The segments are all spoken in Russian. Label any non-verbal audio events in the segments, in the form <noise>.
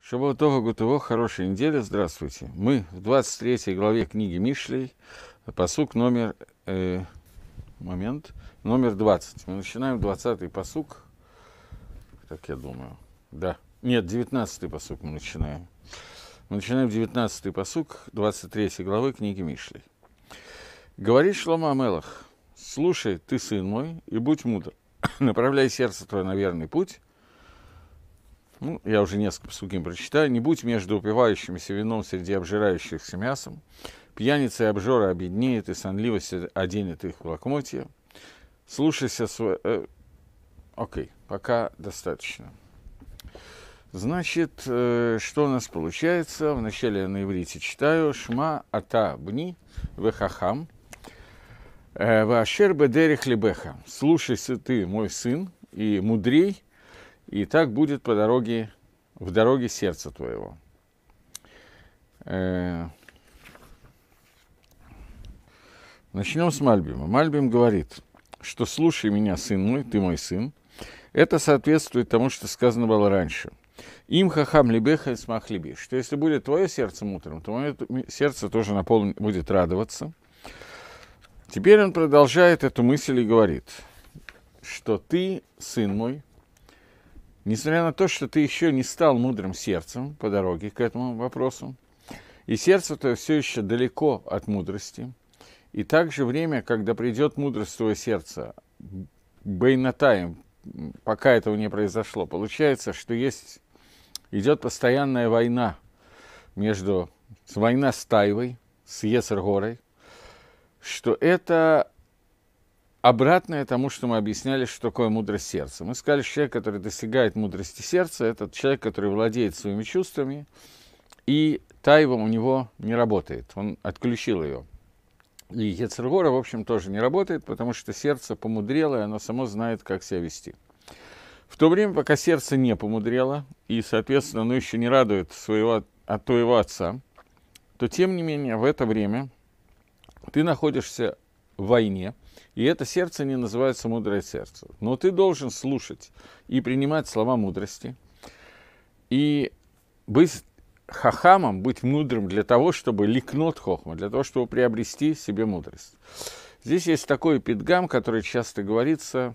Шаббат того Гутово, хорошей недели, здравствуйте. Мы в 23 главе книги Мишлей, посук номер, э, момент, номер 20. Мы начинаем 20 посук, так я думаю, да. Нет, 19 посук мы начинаем. Мы начинаем 19 посук 23 главы книги Мишлей. Говорит Шлома Амелах, слушай, ты сын мой, и будь мудр, <coughs> направляй сердце твое на верный путь, ну, я уже несколько псуким прочитаю, «Не будь между упивающимися вином среди обжирающихся мясом, пьяница и обжора обеднеет, и сонливость оденет их в лохмотье. Слушайся свой...» э, Окей, пока достаточно. Значит, э, что у нас получается? Вначале я на иврите читаю. «Шма ата бни вехахам». Э, Вашер бедерих лебеха. Слушайся ты, мой сын, и мудрей, и так будет по дороге, в дороге сердца твоего. Э, начнем с Мальбима. Мальбим говорит, что слушай меня, сын мой, ты мой сын. Это соответствует тому, что сказано было раньше. Им хахам либеха смах либи. Что если будет твое сердце мутром, то мое сердце тоже наполнен, будет радоваться. Теперь он продолжает эту мысль и говорит, что ты, сын мой, Несмотря на то, что ты еще не стал мудрым сердцем по дороге к этому вопросу, и сердце твое все еще далеко от мудрости, и также время, когда придет мудрость твоего сердца, бейнатаем, пока этого не произошло, получается, что есть, идет постоянная война между война с Тайвой, с Есергорой, что это обратное тому, что мы объясняли, что такое мудрость сердца. Мы сказали, что человек, который достигает мудрости сердца, это человек, который владеет своими чувствами, и тайва у него не работает, он отключил ее. И Ецергора, в общем, тоже не работает, потому что сердце помудрело, и оно само знает, как себя вести. В то время, пока сердце не помудрело, и, соответственно, оно еще не радует своего, от а твоего отца, то, тем не менее, в это время ты находишься войне, и это сердце не называется мудрое сердце. Но ты должен слушать и принимать слова мудрости, и быть хахамом, быть мудрым для того, чтобы ликнот хохма, для того, чтобы приобрести себе мудрость. Здесь есть такой пидгам, который часто говорится,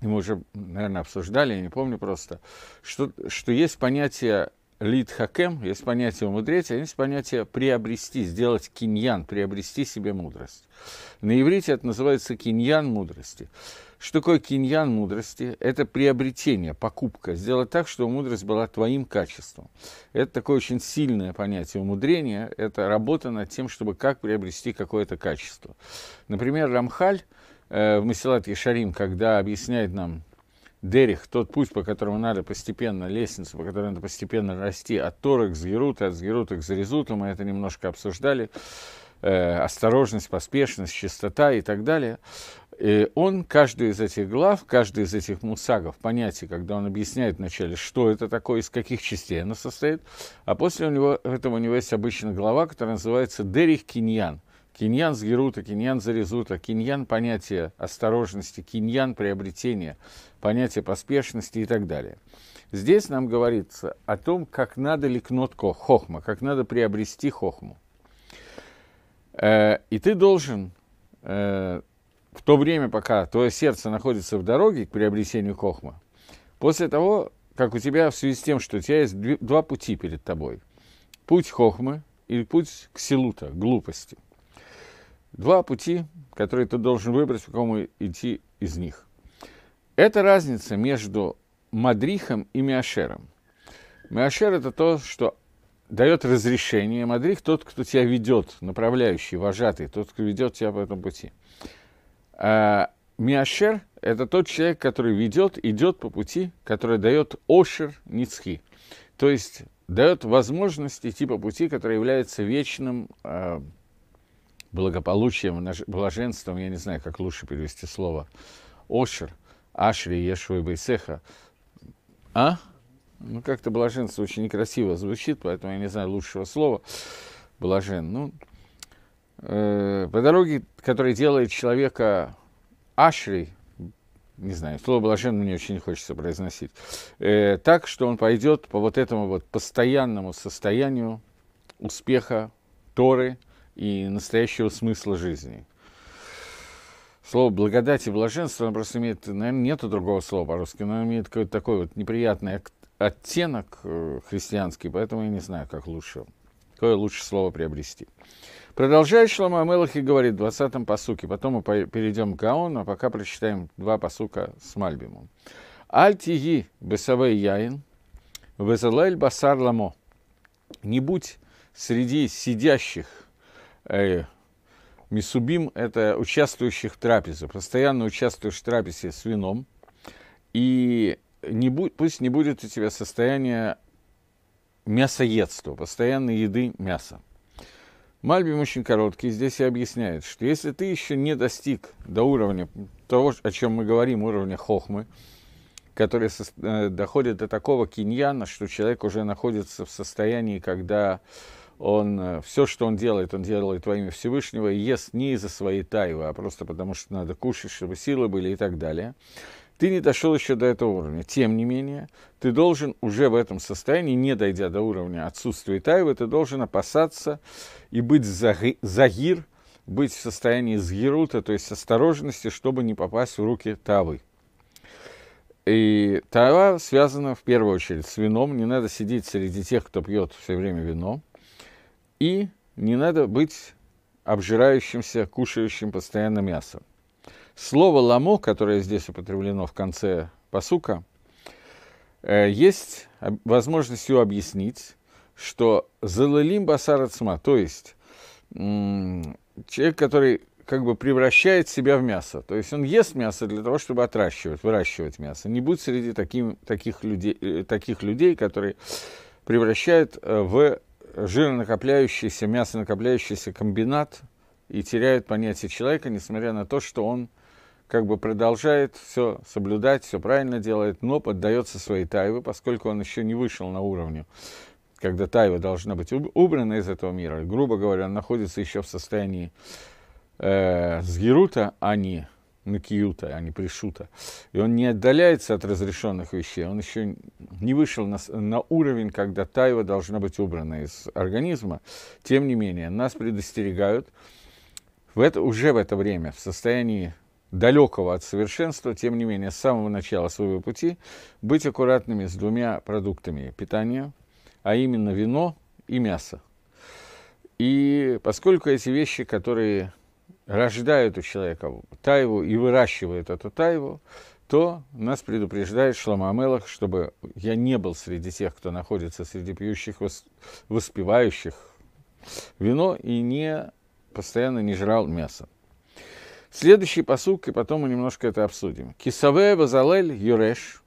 и мы уже, наверное, обсуждали, я не помню просто, что, что есть понятие лид хакем, есть понятие умудреть, а есть понятие приобрести, сделать киньян, приобрести себе мудрость. На иврите это называется киньян мудрости. Что такое киньян мудрости? Это приобретение, покупка. Сделать так, чтобы мудрость была твоим качеством. Это такое очень сильное понятие умудрения. Это работа над тем, чтобы как приобрести какое-то качество. Например, Рамхаль э, в Масилат Ешарим, когда объясняет нам Дерих, тот путь, по которому надо постепенно, лестницу, по которой надо постепенно расти от Торы к Згерута, от Згерута к Зарезуту, мы это немножко обсуждали, э, осторожность, поспешность, чистота и так далее. И э, он каждую из этих глав, каждый из этих мусагов, понятий, когда он объясняет вначале, что это такое, из каких частей оно состоит, а после у него, этого у него есть обычная глава, которая называется «Дерих Киньян», Киньян с Герута, киньян за Зарезута, киньян – понятие осторожности, киньян – приобретение, понятие поспешности и так далее. Здесь нам говорится о том, как надо ликнотко, хохма, как надо приобрести хохму. Э, и ты должен э, в то время, пока твое сердце находится в дороге к приобретению хохма, после того, как у тебя в связи с тем, что у тебя есть два пути перед тобой. Путь хохмы и путь к силута, глупости – Два пути, которые ты должен выбрать, по кому идти из них. Это разница между Мадрихом и Миашером. Миашер – это то, что дает разрешение. Мадрих – тот, кто тебя ведет, направляющий, вожатый, тот, кто ведет тебя по этому пути. А Миашер – это тот человек, который ведет, идет по пути, который дает Ошер Ницхи. То есть дает возможность идти типа, по пути, который является вечным, а, благополучием, блаженством, я не знаю, как лучше перевести слово, Ошер, Ашри, Ешуа и Байсеха. А? Ну, как-то блаженство очень некрасиво звучит, поэтому я не знаю лучшего слова. Блажен. Ну, э, по дороге, которая делает человека Ашри, не знаю, слово блажен мне очень не хочется произносить, э, так, что он пойдет по вот этому вот постоянному состоянию успеха Торы – и настоящего смысла жизни. Слово благодать и блаженство, оно просто имеет, наверное, нету другого слова по-русски, но имеет какой-то такой вот неприятный оттенок э, христианский, поэтому я не знаю, как лучше, какое лучше слово приобрести. Продолжает Шлома Амелах и говорит в 20-м посуке. Потом мы перейдем к Гаону, а пока прочитаем два посука с Мальбимом. Альтии тиги Бесавей Яин, Везелель Басар Ламо. Не будь среди сидящих э, мисубим – это участвующих в трапезе. Постоянно участвуешь в трапезе с вином, и не будь, пусть не будет у тебя состояние мясоедства, постоянной еды мяса. Мальбим очень короткий, здесь и объясняет, что если ты еще не достиг до уровня того, о чем мы говорим, уровня хохмы, который э, доходит до такого киньяна, что человек уже находится в состоянии, когда он, э, все, что он делает, он делает во имя Всевышнего и ест не из-за своей тайвы, а просто потому, что надо кушать, чтобы силы были и так далее. Ты не дошел еще до этого уровня. Тем не менее, ты должен уже в этом состоянии, не дойдя до уровня отсутствия тайвы, ты должен опасаться и быть загир, быть в состоянии згирута, то есть осторожности, чтобы не попасть в руки тавы. И тава связана в первую очередь с вином. Не надо сидеть среди тех, кто пьет все время вино. И не надо быть обжирающимся, кушающим постоянно мясо. Слово «ламо», которое здесь употреблено в конце посука, э, есть возможность его объяснить, что «залылим басарацма», то есть человек, который как бы превращает себя в мясо. То есть он ест мясо для того, чтобы отращивать, выращивать мясо. Не будь среди таким, таких, людей, э, таких людей, которые превращают э, в жиронакопляющийся, мясонакопляющийся комбинат и теряют понятие человека, несмотря на то, что он как бы продолжает все соблюдать, все правильно делает, но поддается своей тайве, поскольку он еще не вышел на уровню, когда тайва должна быть убрана из этого мира. Грубо говоря, он находится еще в состоянии э, сгерута, а не на киюта, а не пришута. И он не отдаляется от разрешенных вещей, он еще не вышел на, на уровень, когда тайва должна быть убрана из организма. Тем не менее, нас предостерегают в это, уже в это время, в состоянии далекого от совершенства, тем не менее, с самого начала своего пути, быть аккуратными с двумя продуктами питания, а именно вино и мясо. И поскольку эти вещи, которые рождают у человека тайву и выращивают эту тайву, то нас предупреждает Амелах, чтобы я не был среди тех, кто находится среди пьющих, воспевающих вино и не постоянно не жрал мясо. Следующий посук, и потом мы немножко это обсудим. Кисаве вазалель юреш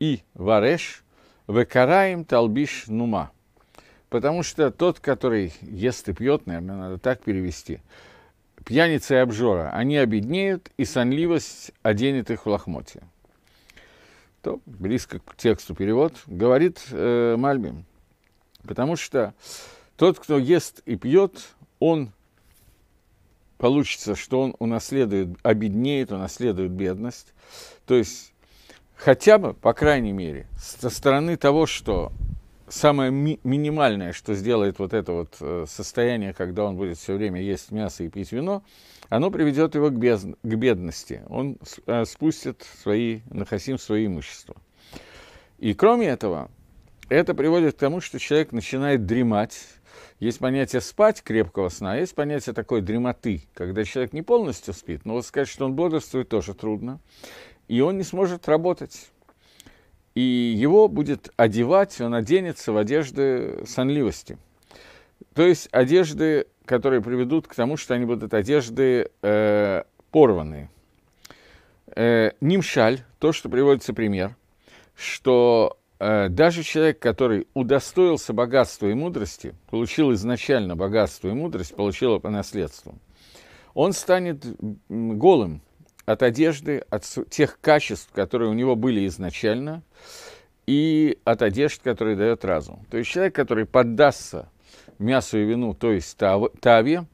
и вареш векараем талбиш нума. Потому что тот, который ест и пьет, наверное, надо так перевести – Пьяница и обжора, они обеднеют, и сонливость оденет их в лохмотье. То близко к тексту перевод, говорит э, Мальбим. Потому что тот, кто ест и пьет, он получится, что он унаследует, обеднеет, унаследует бедность. То есть хотя бы, по крайней мере, со стороны того, что самое ми- минимальное, что сделает вот это вот э, состояние, когда он будет все время есть мясо и пить вино, оно приведет его к, без- к бедности. Он э, спустит свои, нахасим свои имущества. И кроме этого, это приводит к тому, что человек начинает дремать. Есть понятие спать крепкого сна, а есть понятие такой дремоты, когда человек не полностью спит, но вот сказать, что он бодрствует, тоже трудно. И он не сможет работать и его будет одевать, он оденется в одежды сонливости. То есть одежды, которые приведут к тому, что они будут одежды э, порванные. Э, нимшаль, то, что приводится пример, что э, даже человек, который удостоился богатства и мудрости, получил изначально богатство и мудрость, получил по наследству, он станет голым, от одежды, от тех качеств, которые у него были изначально, и от одежд, которые дает разум. То есть человек, который поддастся мясу и вину, то есть таве,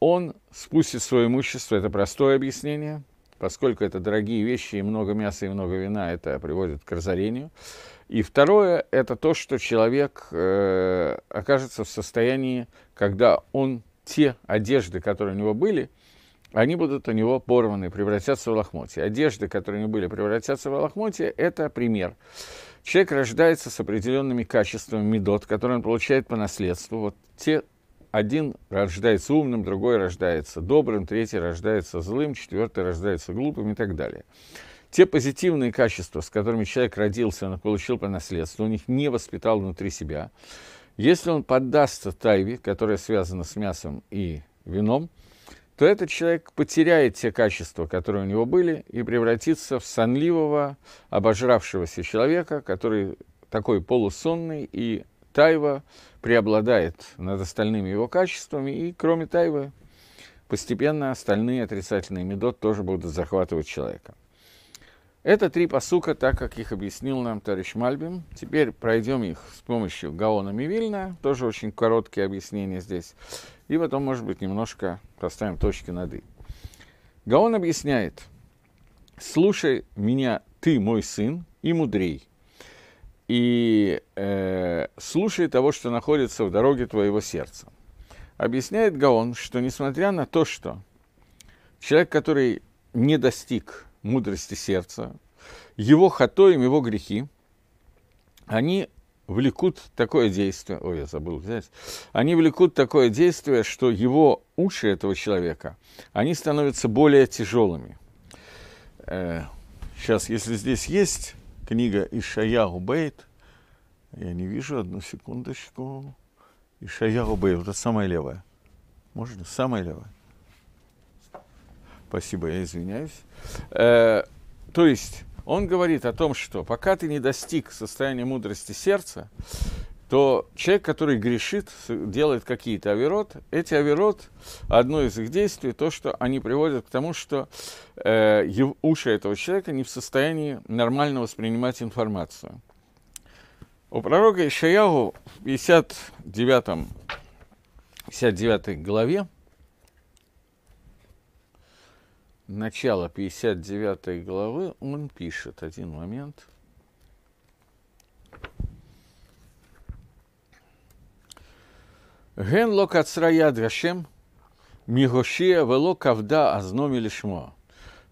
он спустит свое имущество, это простое объяснение, поскольку это дорогие вещи, и много мяса, и много вина, это приводит к разорению. И второе – это то, что человек э, окажется в состоянии, когда он те одежды, которые у него были – они будут у него порваны, превратятся в лохмотья. Одежды, которые не были, превратятся в лохмотья, это пример. Человек рождается с определенными качествами медот, которые он получает по наследству. Вот те один рождается умным, другой рождается добрым, третий рождается злым, четвертый рождается глупым и так далее. Те позитивные качества, с которыми человек родился, он получил по наследству, он их не воспитал внутри себя. Если он поддастся тайве, которая связана с мясом и вином, то этот человек потеряет те качества, которые у него были, и превратится в сонливого, обожравшегося человека, который такой полусонный, и тайва преобладает над остальными его качествами, и кроме тайвы постепенно остальные отрицательные медот тоже будут захватывать человека. Это три посука, так как их объяснил нам товарищ Мальбим. Теперь пройдем их с помощью Гаона Мивильна. Тоже очень короткие объяснения здесь и потом, может быть, немножко поставим точки над «и». Гаон объясняет, «Слушай меня, ты мой сын, и мудрей, и э, слушай того, что находится в дороге твоего сердца». Объясняет Гаон, что несмотря на то, что человек, который не достиг мудрости сердца, его хатоим, его грехи, они влекут такое действие, ой, я забыл взять, они влекут такое действие, что его уши этого человека, они становятся более тяжелыми. Сейчас, э, если здесь есть книга Ишаяу Бейт, я не вижу, одну секундочку. Ишаяу Бейт, вот это самая левая. Можно? Самая левая. Спасибо, я извиняюсь. Э, то есть, он говорит о том, что пока ты не достиг состояния мудрости сердца, то человек, который грешит, делает какие-то авирот, эти авирот, одно из их действий, то, что они приводят к тому, что э, уши этого человека не в состоянии нормально воспринимать информацию. У пророка Ишаяу в 59, 59 главе начала 59 главы он пишет один момент. Ген лок ацрая драшем, мигошия вело кавда азноми лишмо.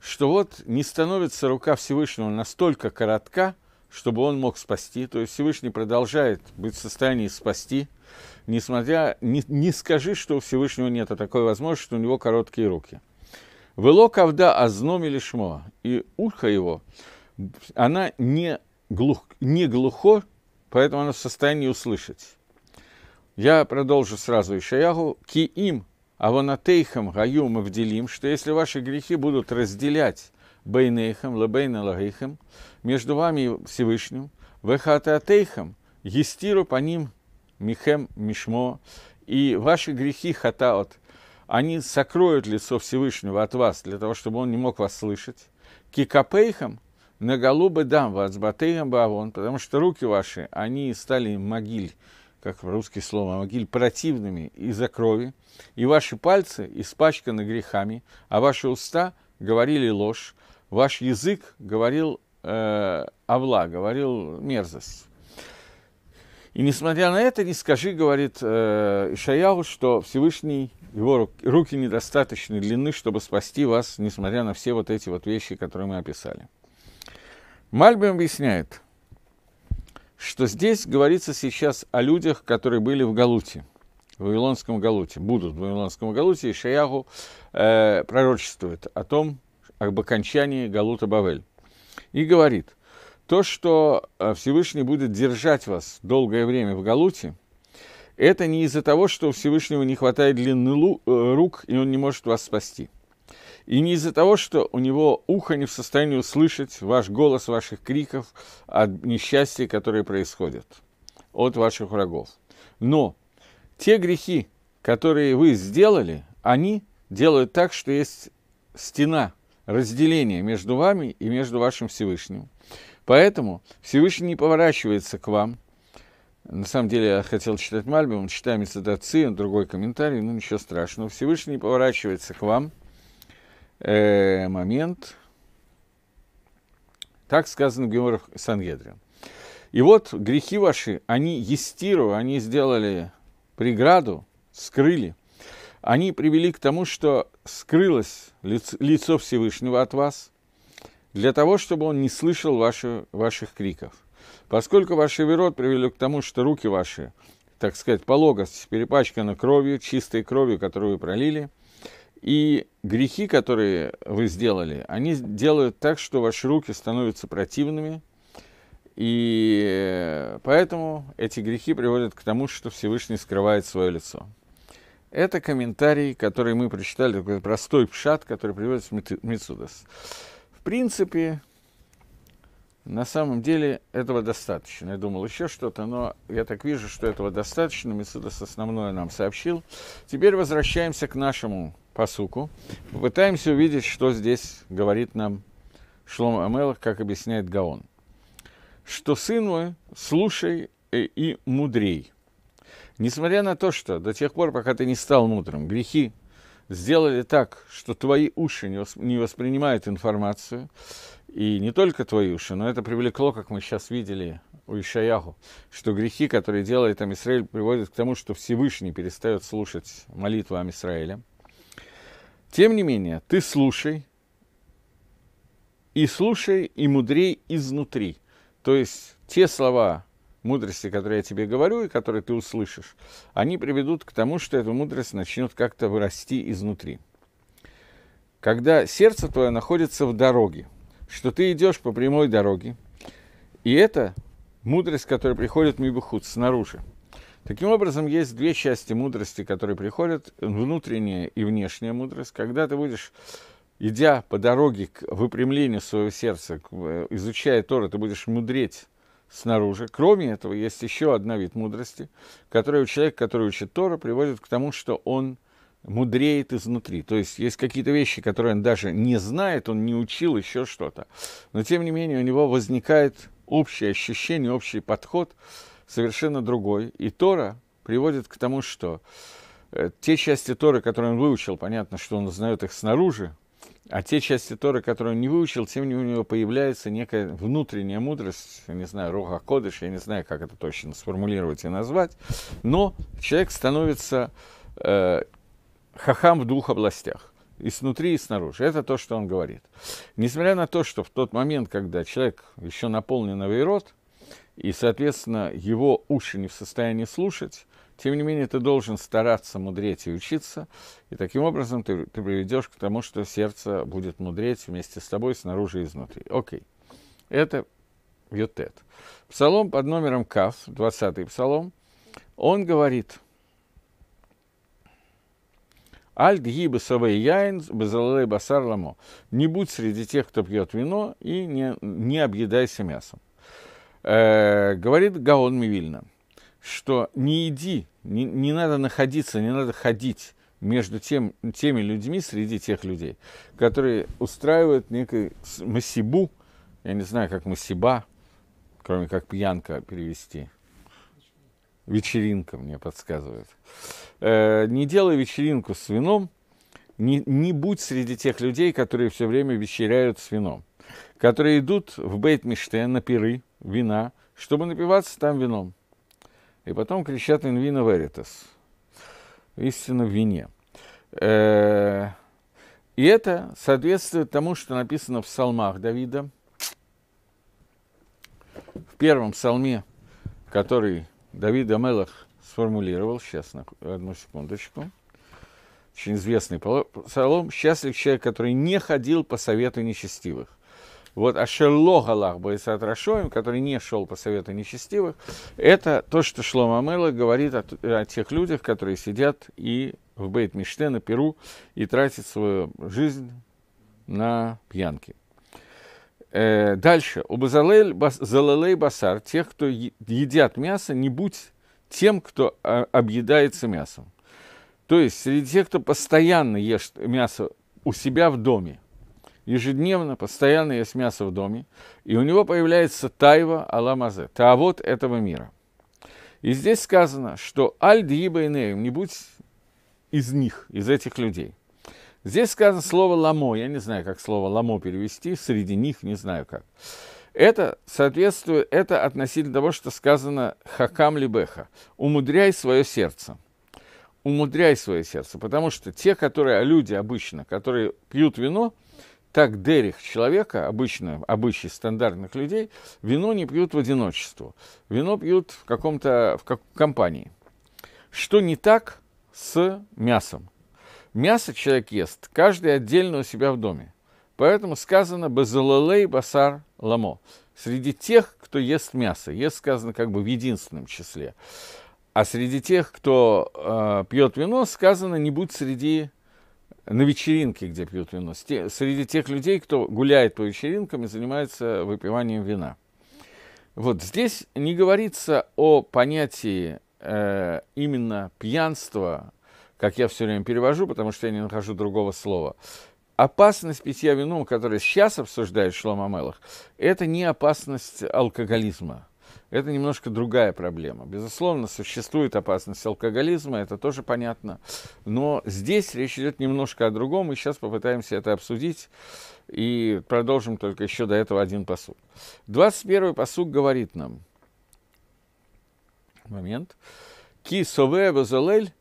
Что вот не становится рука Всевышнего настолько коротка, чтобы он мог спасти. То есть Всевышний продолжает быть в состоянии спасти, несмотря, не, не скажи, что у Всевышнего нет такой возможности, что у него короткие руки – Вело ковда озноми лишмо, и ухо его, она не, глух, не глухо, поэтому она в состоянии услышать. Я продолжу сразу Ишаягу. Ки им, а аванатейхам гаю мы вделим, что если ваши грехи будут разделять бейнейхам, лабейна лагейхам, между вами и Всевышним, вехататейхам, естиру по ним михем мишмо, и ваши грехи хатаот они сокроют лицо Всевышнего от вас, для того, чтобы он не мог вас слышать. Кикапейхам, на голубы дам вас, батейхам бавон, потому что руки ваши, они стали могиль, как в русский слово могиль, противными из-за крови, и ваши пальцы испачканы грехами, а ваши уста говорили ложь, ваш язык говорил э, овла, говорил мерзость. И несмотря на это, не скажи, говорит э, Ишаяу, что Всевышний его руки недостаточно длины, чтобы спасти вас, несмотря на все вот эти вот вещи, которые мы описали. Мальби объясняет, что здесь говорится сейчас о людях, которые были в Галуте, в Вавилонском Галуте, будут в Вавилонском Галуте, и Шаягу э, пророчествует о том, об окончании Галута Бавель. И говорит, то, что э, Всевышний будет держать вас долгое время в Галуте – это не из-за того, что у Всевышнего не хватает длины э, рук, и он не может вас спасти. И не из-за того, что у него ухо не в состоянии услышать ваш голос, ваших криков от несчастья, которые происходят от ваших врагов. Но те грехи, которые вы сделали, они делают так, что есть стена разделения между вами и между вашим Всевышним. Поэтому Всевышний не поворачивается к вам – на самом деле я хотел читать Мальбим, читаем цитации, другой комментарий, ну ничего страшного. Всевышний поворачивается к вам. Э, момент. Так сказано в Георах Сангедре. И вот грехи ваши, они естиру, они сделали преграду, скрыли. Они привели к тому, что скрылось лицо Всевышнего от вас, для того, чтобы он не слышал ваши, ваших криков. Поскольку ваши верот привели к тому, что руки ваши, так сказать, по перепачканы кровью, чистой кровью, которую вы пролили, и грехи, которые вы сделали, они делают так, что ваши руки становятся противными, и поэтому эти грехи приводят к тому, что Всевышний скрывает свое лицо. Это комментарий, который мы прочитали, такой простой пшат, который приводит в Мицудас. В принципе, на самом деле этого достаточно. Я думал еще что-то, но я так вижу, что этого достаточно. Мецудас основное нам сообщил. Теперь возвращаемся к нашему посуку. Попытаемся увидеть, что здесь говорит нам Шлом Амелах, как объясняет Гаон. Что, сын мой, слушай и мудрей. Несмотря на то, что до тех пор, пока ты не стал мудрым, грехи сделали так, что твои уши не воспринимают информацию, и не только твои уши, но это привлекло, как мы сейчас видели у Ишаяху, что грехи, которые делает Амисраэль, приводят к тому, что Всевышний перестает слушать молитву Амисраэля. Тем не менее, ты слушай, и слушай, и мудрей изнутри. То есть те слова, мудрости, которые я тебе говорю и которые ты услышишь, они приведут к тому, что эта мудрость начнет как-то вырасти изнутри. Когда сердце твое находится в дороге, что ты идешь по прямой дороге, и это мудрость, которая приходит мибухут снаружи. Таким образом, есть две части мудрости, которые приходят, внутренняя и внешняя мудрость. Когда ты будешь идя по дороге к выпрямлению своего сердца, э, изучая Тора, ты будешь мудреть снаружи. Кроме этого, есть еще одна вид мудрости, которая у человека, который учит Тора, приводит к тому, что он мудреет изнутри. То есть есть какие-то вещи, которые он даже не знает, он не учил еще что-то. Но тем не менее у него возникает общее ощущение, общий подход совершенно другой. И Тора приводит к тому, что э, те части Торы, которые он выучил, понятно, что он узнает их снаружи, а те части Торы, которые он не выучил, тем не менее у него появляется некая внутренняя мудрость, я не знаю, Рога Кодыш, я не знаю, как это точно сформулировать и назвать, но человек становится э, хахам в двух областях, и снутри, и снаружи. Это то, что он говорит. Несмотря на то, что в тот момент, когда человек еще наполнен авейрот, и, соответственно, его уши не в состоянии слушать, тем не менее, ты должен стараться мудреть и учиться, и таким образом ты, ты приведешь к тому, что сердце будет мудреть вместе с тобой снаружи и изнутри. Окей. Это Ютет. Псалом под номером Кав, 20-й псалом, он говорит, Альд гибесовый яин безалей басар ламо. Не будь среди тех, кто пьет вино, и не, не объедайся мясом. Э, говорит Гаон Мивильна что не иди, не, не надо находиться, не надо ходить между тем, теми людьми, среди тех людей, которые устраивают некую масибу, я не знаю, как масиба, кроме как пьянка перевести. Вечеринка мне подсказывает. Э, не делай вечеринку с вином, не, не будь среди тех людей, которые все время вечеряют с вином, которые идут в Бейт миште на пиры вина, чтобы напиваться там вином. И потом кричат «Инвина веритас» – «Истина в вине». Э, и это соответствует тому, что написано в псалмах Давида. В первом псалме, который Давид Амелах сформулировал, сейчас, одну секундочку, очень известный псалом, «Счастлив человек, который не ходил по совету нечестивых». Вот Ашерлогалах Боисат Рашоем, который не шел по совету нечестивых, это то, что Шлома Амела говорит о, о тех людях, которые сидят и в Бейт Миште на Перу и тратят свою жизнь на пьянки. Э, дальше. У бас, Залалей Басар, тех, кто едят мясо, не будь тем, кто а, объедается мясом. То есть среди тех, кто постоянно ест мясо у себя в доме – ежедневно, постоянно есть мясо в доме, и у него появляется тайва аламазе, таавот этого мира. И здесь сказано, что аль дьиба инеем, не будь из них, из этих людей. Здесь сказано слово ламо, я не знаю, как слово ламо перевести, среди них не знаю как. Это соответствует, это относительно того, что сказано хакам либеха, умудряй свое сердце умудряй свое сердце, потому что те, которые люди обычно, которые пьют вино, так Дерих человека, обычно, обычных стандартных людей, вино не пьют в одиночестве. Вино пьют в каком-то в как, компании. Что не так с мясом? Мясо человек ест, каждый отдельно у себя в доме. Поэтому сказано «безалалей басар ламо». Среди тех, кто ест мясо, ест сказано как бы в единственном числе. А среди тех, кто э, пьет вино, сказано «не будь среди на вечеринке, где пьют вино, среди тех людей, кто гуляет по вечеринкам и занимается выпиванием вина. Вот здесь не говорится о понятии э, именно пьянства, как я все время перевожу, потому что я не нахожу другого слова. Опасность питья вином, которую сейчас обсуждает Шлома Мелах, это не опасность алкоголизма – это немножко другая проблема. Безусловно, существует опасность алкоголизма, это тоже понятно. Но здесь речь идет немножко о другом, и сейчас попытаемся это обсудить. И продолжим только еще до этого один посуг. 21 посуд говорит нам. Момент. Ки сове базалель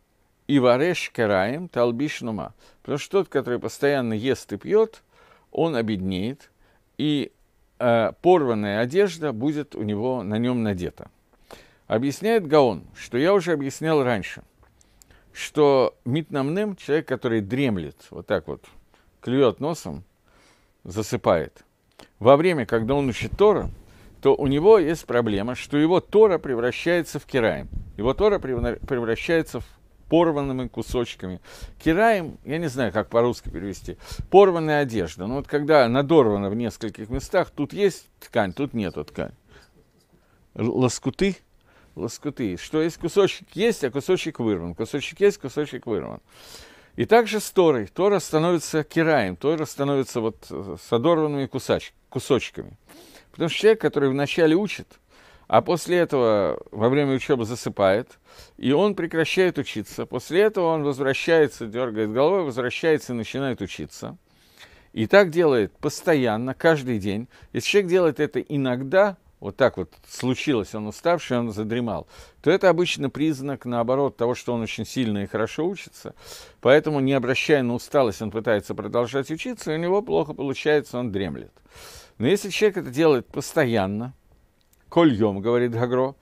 и вареш караем талбиш нума. Потому что тот, который постоянно ест и пьет, он обеднеет, и Э, порванная одежда будет у него на нем надета. Объясняет Гаон, что я уже объяснял раньше, что Митнамнем, человек, который дремлет, вот так вот, клюет носом, засыпает, во время, когда он учит Тора, то у него есть проблема, что его Тора превращается в кираем, Его Тора превращается в порванными кусочками. Кираем, я не знаю, как по-русски перевести, порванная одежда. Ну вот когда надорвана в нескольких местах, тут есть ткань, тут нету ткань. Лоскуты? Лоскуты. Что есть кусочек есть, а кусочек вырван. Кусочек есть, кусочек вырван. И также с Торой. Тора становится кираем, Тора становится вот с одорванными кусач, кусочками. Потому что человек, который вначале учит, а после этого во время учебы засыпает, и он прекращает учиться. После этого он возвращается, дергает головой, возвращается и начинает учиться. И так делает постоянно, каждый день. Если человек делает это иногда, вот так вот случилось, он уставший, он задремал, то это обычно признак, наоборот, того, что он очень сильно и хорошо учится. Поэтому, не обращая на усталость, он пытается продолжать учиться, и у него плохо получается, он дремлет. Но если человек это делает постоянно, кольем, говорит Гагро,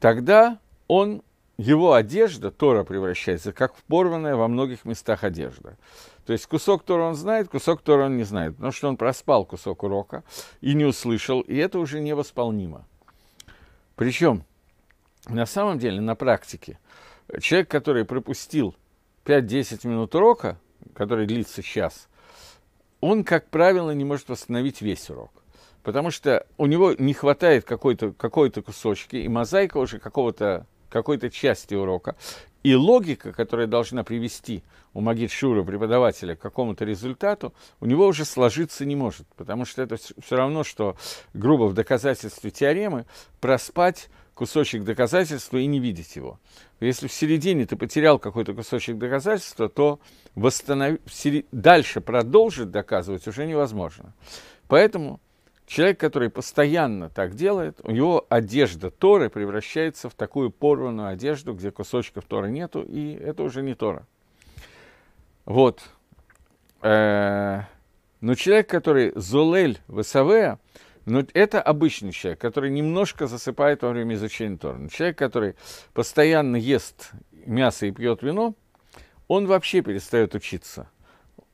тогда он, его одежда, Тора превращается, как в порванная во многих местах одежда. То есть кусок Тора он знает, кусок Тора он не знает, потому что он проспал кусок урока и не услышал, и это уже невосполнимо. Причем, на самом деле, на практике, человек, который пропустил 5-10 минут урока, который длится час, он, как правило, не может восстановить весь урок потому что у него не хватает какой-то какой кусочки, и мозаика уже какого-то какой-то части урока. И логика, которая должна привести у Магит Шура, преподавателя, к какому-то результату, у него уже сложиться не может. Потому что это все равно, что, грубо в доказательстве теоремы, проспать кусочек доказательства и не видеть его. Если в середине ты потерял какой-то кусочек доказательства, то восстанов... дальше продолжить доказывать уже невозможно. Поэтому Человек, который постоянно так делает, у него одежда Торы превращается в такую порванную одежду, где кусочков Торы нету, и это уже не Тора. Вот. Э, но человек, который зулель Весавея, но ну, это обычный человек, который немножко засыпает во время изучения Тора. Но человек, который постоянно ест мясо и пьет вино, он вообще перестает учиться.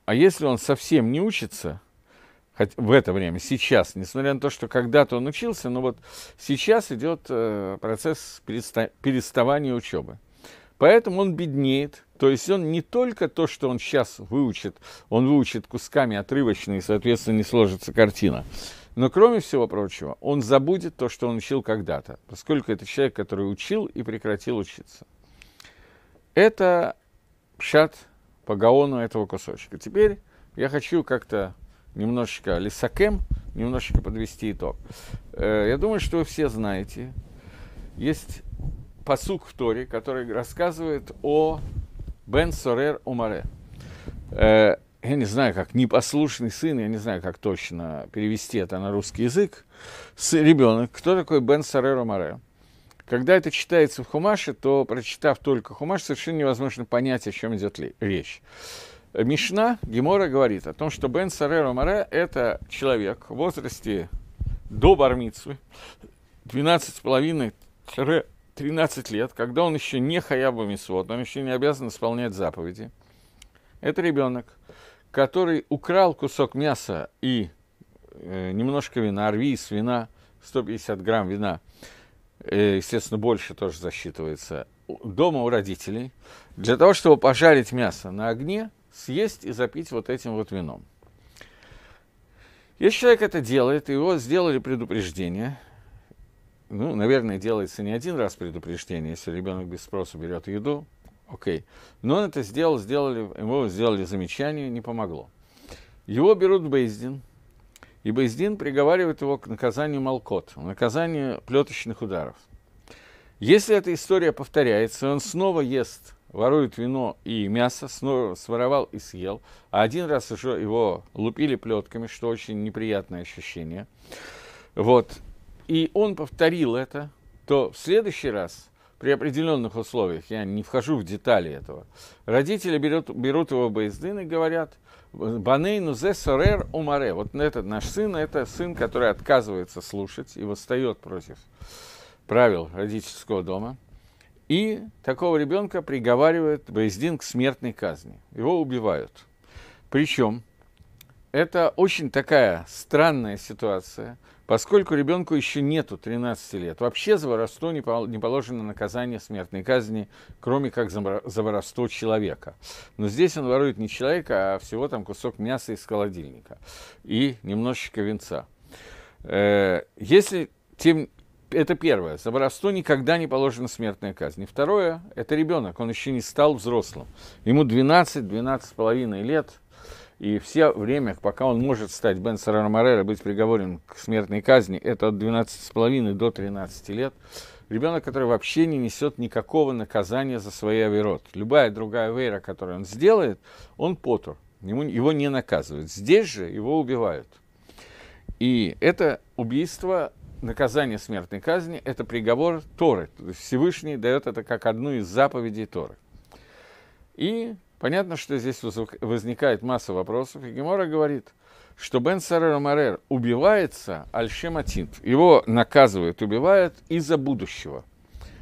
А если он совсем не учится – хоть в это время, сейчас, несмотря на то, что когда-то он учился, но вот сейчас идет э, процесс переставания учебы. Поэтому он беднеет, то есть он не только то, что он сейчас выучит, он выучит кусками отрывочно и, соответственно, не сложится картина. Но кроме всего прочего, он забудет то, что он учил когда-то, поскольку это человек, который учил и прекратил учиться. Это пшат по гаону этого кусочка. Теперь я хочу как-то немножечко лисакем, немножечко подвести итог. Э, я думаю, что вы все знаете, есть посук в Торе, который рассказывает о Бен Сорер Умаре. Э, я не знаю, как непослушный сын, я не знаю, как точно перевести это на русский язык. Ребенок, кто такой Бен Сорер Умаре? Когда это читается в Хумаше, то, прочитав только Хумаш, совершенно невозможно понять, о чем идет речь. Мишна Гемора говорит о том, что Бен Сареро Маре – это человек в возрасте до Бармицвы, 12,5-13 лет, когда он еще не хаяба мисвод, он еще не обязан исполнять заповеди. Это ребенок, который украл кусок мяса и э, немножко вина, рви из вина, 150 грамм вина, э, естественно, больше тоже засчитывается, дома у родителей, для того, чтобы пожарить мясо на огне – съесть и запить вот этим вот вином. Если человек это делает, и его сделали предупреждение, ну, наверное, делается не один раз предупреждение, если ребенок без спроса берет еду, окей. Но он это сделал, сделали, ему сделали замечание, не помогло. Его берут в Бейздин, и Бейздин приговаривает его к наказанию молкот, наказанию плеточных ударов. Если эта история повторяется, он снова ест ворует вино и мясо, своровал и съел. А один раз уже его лупили плетками, что очень неприятное ощущение. Вот. И он повторил это, то в следующий раз при определенных условиях, я не вхожу в детали этого, родители берут, берут его Бейздын и говорят, Баней зе сорер умаре. Вот этот наш сын, это сын, который отказывается слушать и восстает против правил родительского дома – и такого ребенка приговаривает Боездин к смертной казни. Его убивают. Причем это очень такая странная ситуация, поскольку ребенку еще нету 13 лет. Вообще за воровство не положено наказание смертной казни, кроме как за воровство человека. Но здесь он ворует не человека, а всего там кусок мяса из холодильника и немножечко венца. Э, если тем это первое. За воровство никогда не положена смертная казнь. И второе, это ребенок, он еще не стал взрослым. Ему 12, 12 с половиной лет, и все время, пока он может стать Бен Саранамарелло, быть приговорен к смертной казни, это от 12,5 до 13 лет. Ребенок, который вообще не несет никакого наказания за свои авирот. Любая другая вера, которую он сделает, он потур. Ему, его не наказывают. Здесь же его убивают. И это убийство наказание смертной казни – это приговор Торы. То есть Всевышний дает это как одну из заповедей Торы. И понятно, что здесь возникает масса вопросов. И Гемора говорит, что Бен Сарер Марер убивается Альшем Атинт. Его наказывают, убивают из-за будущего.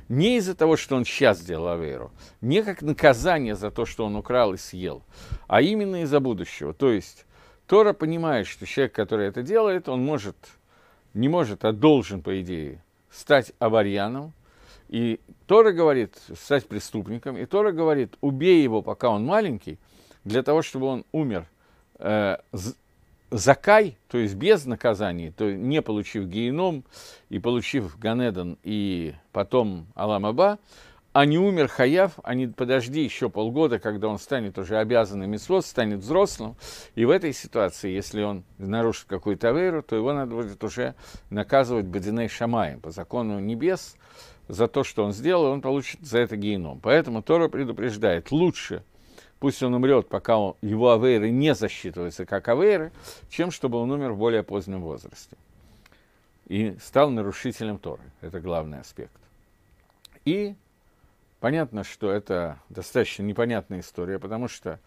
Не из-за того, что он сейчас сделал Аверу, не как наказание за то, что он украл и съел, а именно из-за будущего. То есть Тора понимает, что человек, который это делает, он может не может, а должен, по идее, стать аварьяном. И Тора говорит, стать преступником. И Тора говорит, убей его, пока он маленький, для того, чтобы он умер. Э, закай, то есть без наказаний, то есть не получив геном и получив Ганедон и потом Аламаба, а не умер Хаяв, а не подожди еще полгода, когда он станет уже обязанным митцвот, станет взрослым, и в этой ситуации, если он нарушит какую-то аверу, то его надо будет уже наказывать Бадиней Шамаем по закону небес, за то, что он сделал, и он получит за это геном. Поэтому Тора предупреждает, лучше пусть он умрет, пока его аверы не засчитываются как аверы, чем чтобы он умер в более позднем возрасте и стал нарушителем Торы. Это главный аспект. И Понятно, что это достаточно непонятная история, потому что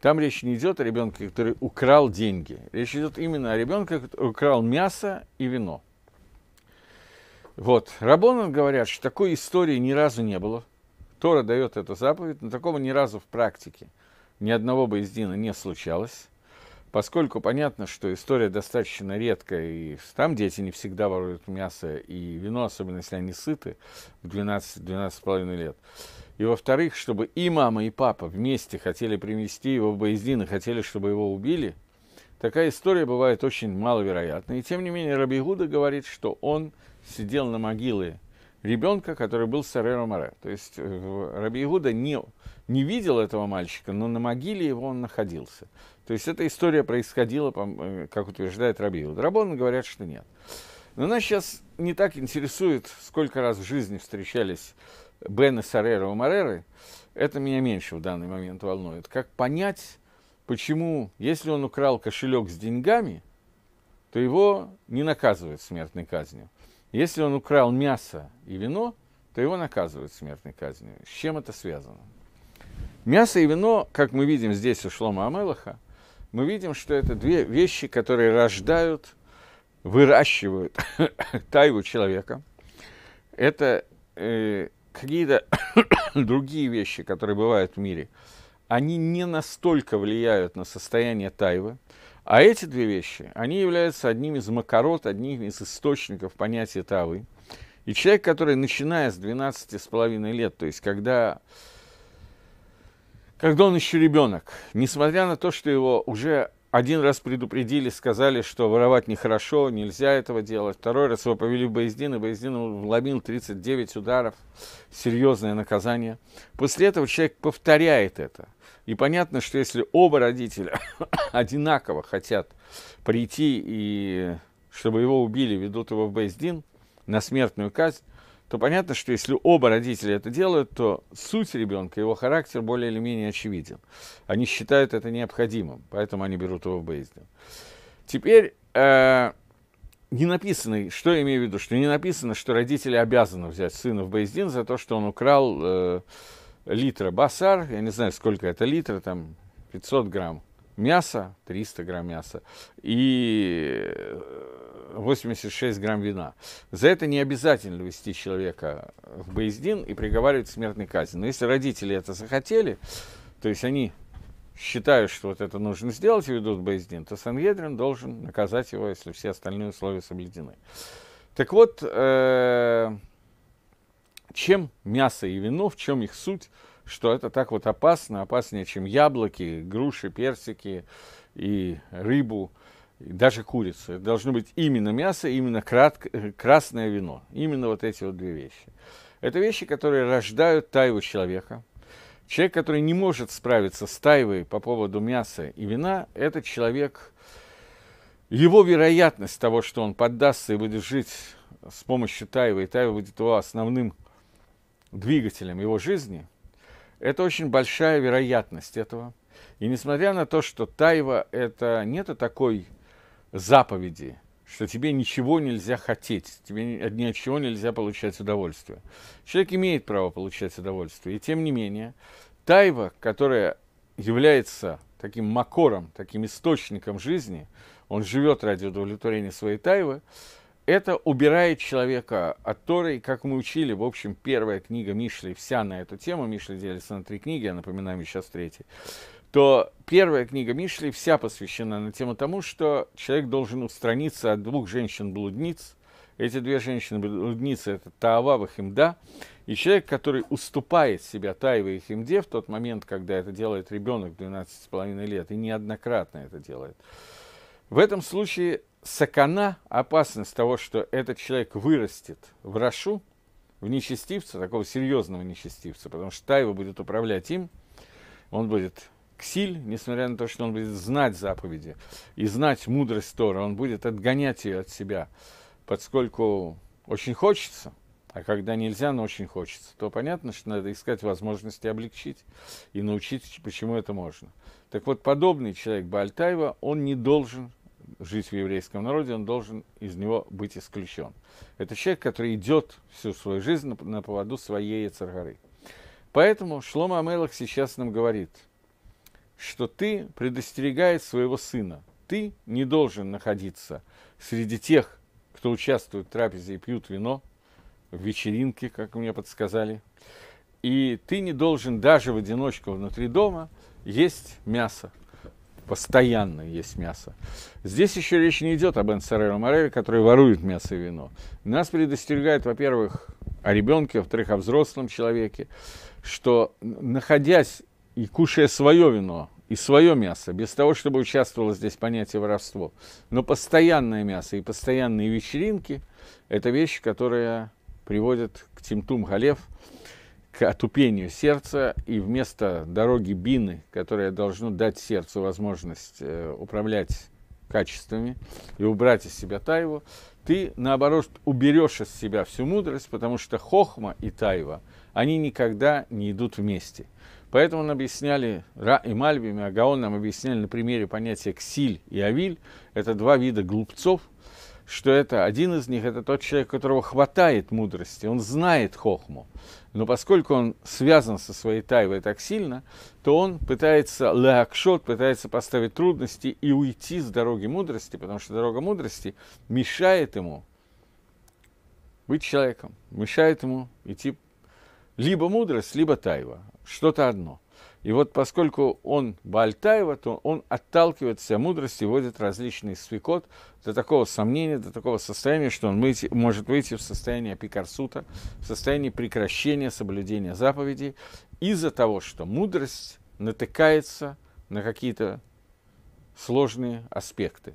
там речь не идет о ребенке, который украл деньги. Речь идет именно о ребенке, который украл мясо и вино. Вот. Рабонан говорят, что такой истории ни разу не было. Тора дает эту заповедь, но такого ни разу в практике ни одного Боездина не случалось. Поскольку понятно, что история достаточно редкая, и там дети не всегда воруют мясо и вино, особенно если они сыты, в 12-12,5 лет. И во-вторых, чтобы и мама, и папа вместе хотели привести его в Боездин и хотели, чтобы его убили, такая история бывает очень маловероятна. И тем не менее Раби Гуда говорит, что он сидел на могиле ребенка, который был Сереро Море. То есть э, Раби Игуда не, не видел этого мальчика, но на могиле его он находился. То есть эта история происходила, э, как утверждает Раби Игуда. Рабоны говорят, что нет. Но нас сейчас не так интересует, сколько раз в жизни встречались Бен и Сарера Мореры. Это меня меньше в данный момент волнует. Как понять, почему, если он украл кошелек с деньгами, то его не наказывают смертной казнью. Если он украл мясо и вино, то его наказывают смертной казнью. С чем это связано? Мясо и вино, как мы видим здесь у Шлома Амелаха, мы видим, что это две вещи, которые рождают, выращивают <coughs> тайву человека. Это э, какие-то <coughs> другие вещи, которые бывают в мире. Они не настолько влияют на состояние тайвы, а эти две вещи, они являются одним из макарот, одним из источников понятия тавы. И человек, который начиная с 12,5 лет, то есть когда, когда он еще ребенок, несмотря на то, что его уже один раз предупредили, сказали, что воровать нехорошо, нельзя этого делать. Второй раз его повели в Боездин, и Боездин вломил 39 ударов, серьезное наказание. После этого человек повторяет это. И понятно, что если оба родителя <coughs> одинаково хотят прийти и чтобы его убили, ведут его в Бейздин на смертную казнь, то понятно, что если оба родителя это делают, то суть ребенка, его характер более или менее очевиден. Они считают это необходимым, поэтому они берут его в Бейздин. Теперь э, не написано, что я имею в виду, что не написано, что родители обязаны взять сына в Бейздин за то, что он украл э, литра басар, я не знаю, сколько это литра, там 500 грамм мяса, 300 грамм мяса и 86 э, грамм вина. За это не обязательно вести человека в Боездин и приговаривать к смертной казни. Но если родители это захотели, то есть они считают, что вот это нужно сделать и ведут Боездин, то Сангедрин должен наказать его, если все остальные условия соблюдены. Так вот, э чем мясо и вино, в чем их суть, что это так вот опасно, опаснее, чем яблоки, груши, персики и рыбу, и даже курицу. Это должно быть именно мясо, именно кратко, красное вино. Именно вот эти вот две вещи. Это вещи, которые рождают тайву человека. Человек, который не может справиться с тайвой по поводу мяса и вина, это человек, его вероятность того, что он поддастся и будет жить с помощью тайвы, и тайва будет его основным двигателем его жизни, это очень большая вероятность этого. И несмотря на то, что тайва – это нет такой заповеди, что тебе ничего нельзя хотеть, тебе ни от чего нельзя получать удовольствие. Человек имеет право получать удовольствие. И тем не менее, тайва, которая является таким макором, таким источником жизни, он живет ради удовлетворения своей тайвы, это убирает человека от Торы, как мы учили, в общем, первая книга Мишли, вся на эту тему, Мишли делится на три книги, я напоминаю, сейчас третий. то первая книга Мишли вся посвящена на тему тому, что человек должен устраниться от двух женщин-блудниц, эти две женщины-блудницы – это Таава и Химда, и человек, который уступает себя Таева и Химде в тот момент, когда это делает ребенок 12,5 лет, и неоднократно это делает. В этом случае сакана, опасность того, что этот человек вырастет в Рашу, в нечестивца, такого серьезного нечестивца, потому что Тайва будет управлять им, он будет ксиль, несмотря на то, что он будет знать заповеди и знать мудрость Тора, он будет отгонять ее от себя, поскольку очень хочется, а когда нельзя, но очень хочется, то понятно, что надо искать возможности облегчить и научить, почему это можно. Так вот, подобный человек Бальтаева, он не должен жить в еврейском народе, он должен из него быть исключен. Это человек, который идет всю свою жизнь на, на поводу своей царгары. Поэтому Шлома Амелах сейчас нам говорит, что ты предостерегаешь своего сына. Ты не должен находиться среди тех, кто участвует в трапезе и пьют вино, в вечеринке, как мне подсказали. И ты не должен даже в одиночку внутри дома есть мясо, постоянно есть мясо. Здесь еще речь не идет об Энсереро Мореве, который ворует мясо и вино. Нас предостерегает, во-первых, о ребенке, во-вторых, о взрослом человеке, что находясь и кушая свое вино, и свое мясо, без того, чтобы участвовало здесь понятие воровство. Но постоянное мясо и постоянные вечеринки – это вещи, которые приводят к Тимтум Халев – к отупению сердца, и вместо дороги бины, которая должна дать сердцу возможность э, управлять качествами и убрать из себя тайву, ты, наоборот, уберешь из себя всю мудрость, потому что хохма и тайва, они никогда не идут вместе. Поэтому он объясняли, Ра и Мальбим, и Агаон нам объясняли на примере понятия ксиль и авиль. Это два вида глупцов, что это один из них, это тот человек, у которого хватает мудрости, он знает хохму. Но поскольку он связан со своей тайвой так сильно, то он пытается леакшот, пытается поставить трудности и уйти с дороги мудрости, потому что дорога мудрости мешает ему быть человеком, мешает ему идти либо мудрость, либо тайва, что-то одно. И вот поскольку он Бальтаева, то он отталкивает отталкивается мудрости, вводит различные свекот до такого сомнения, до такого состояния, что он выйти, может выйти в состояние пикарсута, в состояние прекращения соблюдения заповедей из-за того, что мудрость натыкается на какие-то сложные аспекты.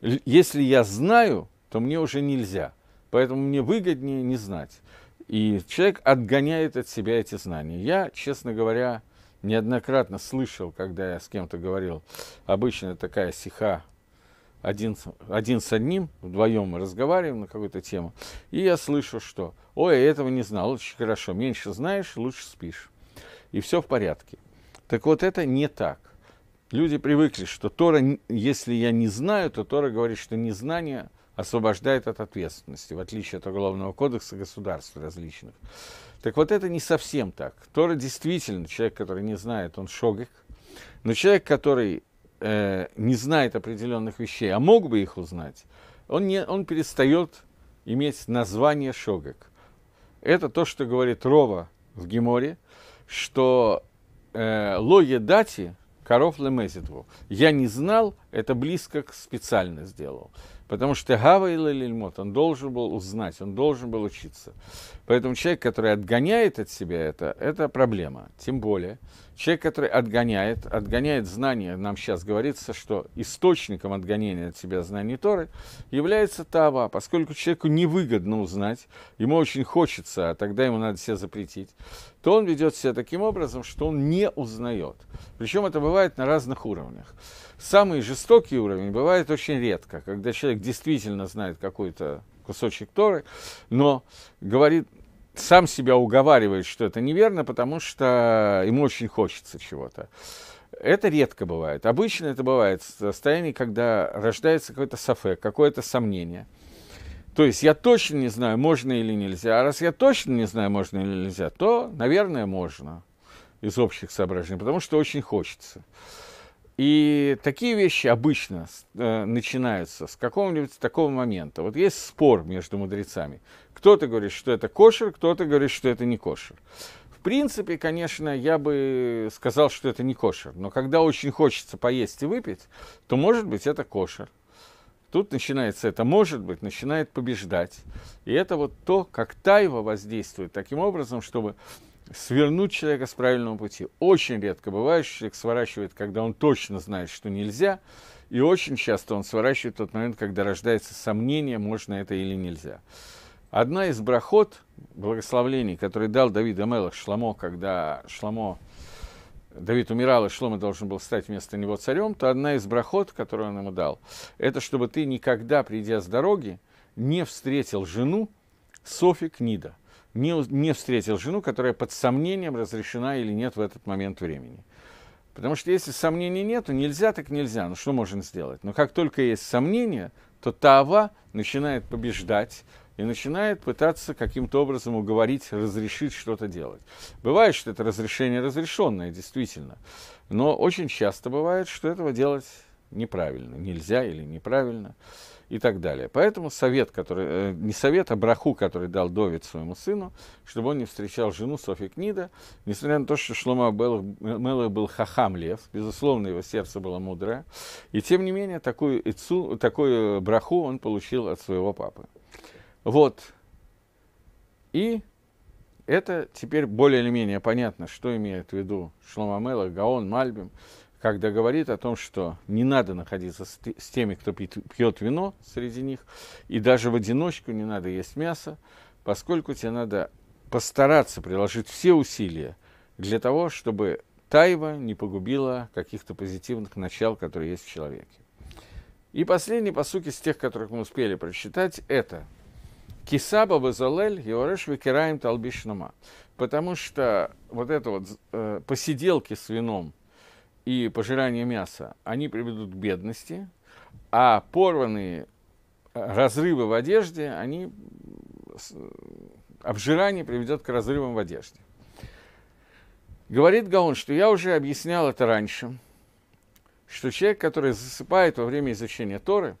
Если я знаю, то мне уже нельзя, поэтому мне выгоднее не знать. И человек отгоняет от себя эти знания. Я, честно говоря, неоднократно слышал, когда я с кем-то говорил, обычно такая сиха, один, один с одним, вдвоем мы разговариваем на какую-то тему, и я слышу, что «Ой, я этого не знал, очень хорошо, меньше знаешь, лучше спишь». И все в порядке. Так вот, это не так. Люди привыкли, что Тора, если я не знаю, то Тора говорит, что незнание освобождает от ответственности, в отличие от Уголовного кодекса государств различных. Так вот это не совсем так. Тора действительно человек, который не знает, он шогик. Но человек, который э, не знает определенных вещей, а мог бы их узнать, он, не, он перестает иметь название шогик. Это то, что говорит Рова в Геморе, что э, лоя дати коров лемезитву. Я не знал, это близко к специально сделал. Потому что Гава или Лильмот, он должен был узнать, он должен был учиться. Поэтому человек, который отгоняет от себя это, это проблема. Тем более, Человек, который отгоняет, отгоняет знания, нам сейчас говорится, что источником отгонения от себя знаний Торы является Тава, поскольку человеку невыгодно узнать, ему очень хочется, а тогда ему надо все запретить, то он ведет себя таким образом, что он не узнает. Причем это бывает на разных уровнях. Самый жестокий уровень бывает очень редко, когда человек действительно знает какой-то кусочек Торы, но говорит, сам себя уговаривает, что это неверно, потому что ему очень хочется чего-то. Это редко бывает. Обычно это бывает в состоянии, когда рождается какой-то сафе, какое-то сомнение. То есть я точно не знаю, можно или нельзя. А раз я точно не знаю, можно или нельзя, то, наверное, можно из общих соображений, потому что очень хочется. И такие вещи обычно э, начинаются с какого-нибудь такого момента. Вот есть спор между мудрецами. Кто-то говорит, что это кошер, кто-то говорит, что это не кошер. В принципе, конечно, я бы сказал, что это не кошер. Но когда очень хочется поесть и выпить, то, может быть, это кошер. Тут начинается это «может быть», начинает побеждать. И это вот то, как тайва воздействует таким образом, чтобы свернуть человека с правильного пути. Очень редко бывает, что человек сворачивает, когда он точно знает, что нельзя, и очень часто он сворачивает в тот момент, когда рождается сомнение, можно это или нельзя. Одна из брахот, благословлений, которые дал Давид Амелах Шламо, когда Шламо, Давид умирал, и Шломо должен был стать вместо него царем, то одна из брахот, которую он ему дал, это чтобы ты никогда, придя с дороги, не встретил жену Софи Книда – не, не встретил жену, которая под сомнением разрешена или нет в этот момент времени. Потому что если сомнений нет, то нельзя, так нельзя. Ну что можно сделать? Но как только есть сомнения, то Тава начинает побеждать и начинает пытаться каким-то образом уговорить, разрешить что-то делать. Бывает, что это разрешение разрешенное, действительно. Но очень часто бывает, что этого делать неправильно, нельзя или неправильно и так далее. Поэтому совет, который, э, не совет, а браху, который дал Довид своему сыну, чтобы он не встречал жену Софи Книда, несмотря на то, что Шлома э, Мелых был хахам лев, безусловно, его сердце было мудрое, и тем не менее такую, ицу, такую браху он получил от своего папы. Вот. И это теперь более или менее понятно, что имеет в виду Шлома Мелах, Гаон, Мальбим – когда говорит о том, что не надо находиться с теми, кто пьет вино среди них, и даже в одиночку не надо есть мясо, поскольку тебе надо постараться приложить все усилия для того, чтобы тайва не погубила каких-то позитивных начал, которые есть в человеке. И последний посук из тех, которых мы успели прочитать, это «Кисаба вазалель йореш викираем талбишнама». Потому что вот это вот э, посиделки с вином – и пожирание мяса, они приведут к бедности, а порванные э, разрывы в одежде, они обжирание приведет к разрывам в одежде. Говорит Гаон, что я уже объяснял это раньше, что человек, который засыпает во время изучения Торы,